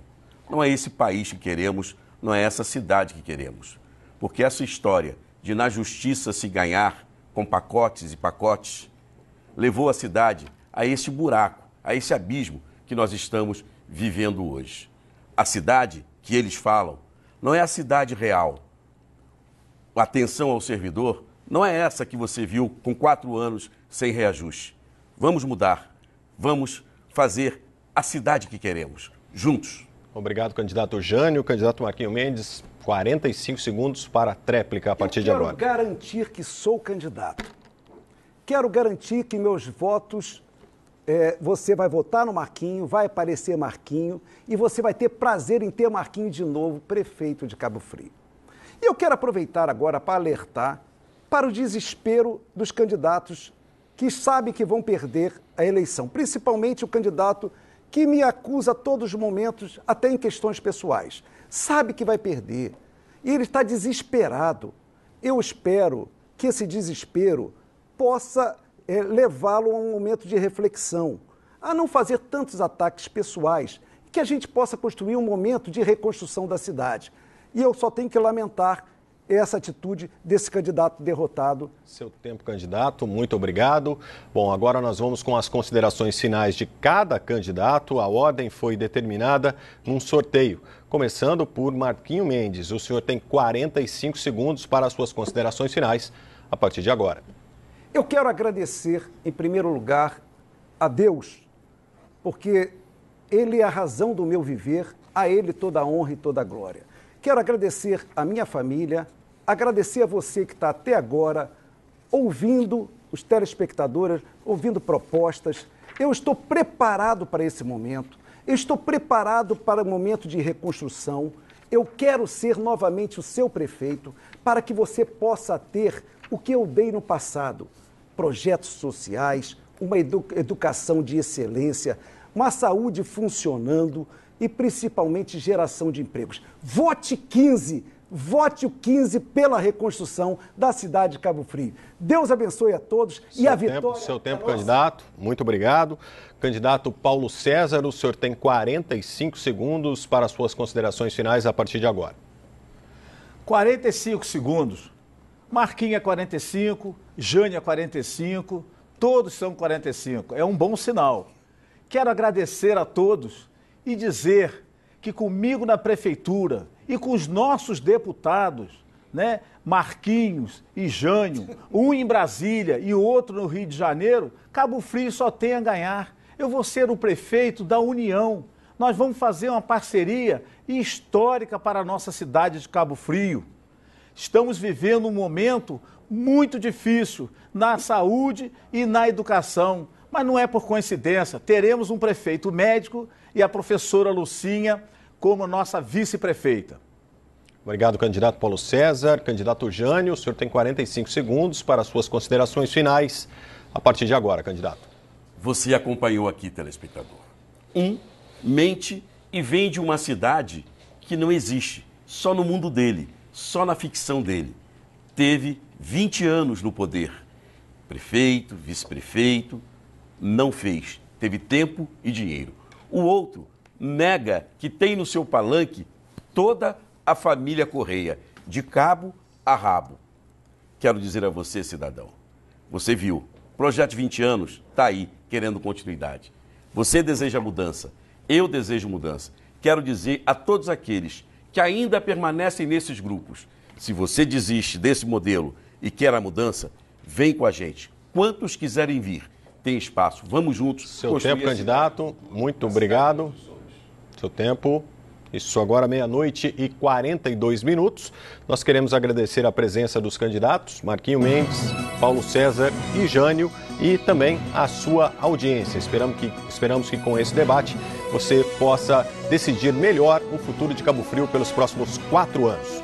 Não é esse país que queremos, não é essa cidade que queremos. Porque essa história de na justiça se ganhar com pacotes e pacotes levou a cidade a esse buraco, a esse abismo que nós estamos vivendo hoje. A cidade que eles falam não é a cidade real. A atenção ao servidor não é essa que você viu com quatro anos sem reajuste. Vamos mudar. Vamos fazer a cidade que queremos, juntos. Obrigado, candidato Jânio. Candidato Marquinho Mendes, 45 segundos para a tréplica a partir de agora. Eu quero garantir que sou candidato Quero garantir que meus votos. É, você vai votar no Marquinho, vai aparecer Marquinho e você vai ter prazer em ter Marquinho de novo, prefeito de Cabo Frio. E eu quero aproveitar agora para alertar para o desespero dos candidatos que sabem que vão perder a eleição, principalmente o candidato que me acusa a todos os momentos, até em questões pessoais. Sabe que vai perder e ele está desesperado. Eu espero que esse desespero possa é, levá-lo a um momento de reflexão, a não fazer tantos ataques pessoais, que a gente possa construir um momento de reconstrução da cidade. E eu só tenho que lamentar essa atitude desse candidato derrotado. Seu tempo, candidato, muito obrigado. Bom, agora nós vamos com as considerações finais de cada candidato. A ordem foi determinada num sorteio. Começando por Marquinho Mendes. O senhor tem 45 segundos para as suas considerações finais a partir de agora. Eu quero agradecer, em primeiro lugar, a Deus, porque Ele é a razão do meu viver, a Ele toda a honra e toda a glória. Quero agradecer a minha família, agradecer a você que está até agora ouvindo os telespectadores, ouvindo propostas. Eu estou preparado para esse momento, eu estou preparado para o momento de reconstrução. Eu quero ser novamente o seu prefeito para que você possa ter o que eu dei no passado projetos sociais, uma educação de excelência, uma saúde funcionando e principalmente geração de empregos. Vote 15! Vote o 15 pela reconstrução da cidade de Cabo Frio. Deus abençoe a todos seu e a tempo, vitória. Seu é tempo, nossa... candidato. Muito obrigado. Candidato Paulo César, o senhor tem 45 segundos para suas considerações finais a partir de agora. 45 segundos. Marquinha, 45. Jânia 45, todos são 45. É um bom sinal. Quero agradecer a todos e dizer que comigo na prefeitura e com os nossos deputados, né, Marquinhos e Jânio, um em Brasília e outro no Rio de Janeiro, Cabo Frio só tem a ganhar. Eu vou ser o prefeito da União. Nós vamos fazer uma parceria histórica para a nossa cidade de Cabo Frio. Estamos vivendo um momento muito difícil na saúde e na educação. Mas não é por coincidência. Teremos um prefeito médico e a professora Lucinha como nossa vice-prefeita. Obrigado, candidato Paulo César. Candidato Jânio, o senhor tem 45 segundos para suas considerações finais a partir de agora, candidato. Você acompanhou aqui, telespectador. Um mente e vende uma cidade que não existe, só no mundo dele, só na ficção dele. Teve 20 anos no poder. Prefeito, vice-prefeito, não fez. Teve tempo e dinheiro. O outro nega que tem no seu palanque toda a família Correia, de cabo a rabo. Quero dizer a você, cidadão, você viu, projeto 20 anos está aí, querendo continuidade. Você deseja mudança, eu desejo mudança. Quero dizer a todos aqueles que ainda permanecem nesses grupos, se você desiste desse modelo e quer a mudança, vem com a gente. Quantos quiserem vir, tem espaço. Vamos juntos. Seu tempo, candidato. Muito obrigado. Seu tempo. Isso agora meia-noite e 42 minutos. Nós queremos agradecer a presença dos candidatos Marquinho Mendes, Paulo César e Jânio e também a sua audiência. Esperamos que, esperamos que com esse debate você possa decidir melhor o futuro de Cabo Frio pelos próximos quatro anos.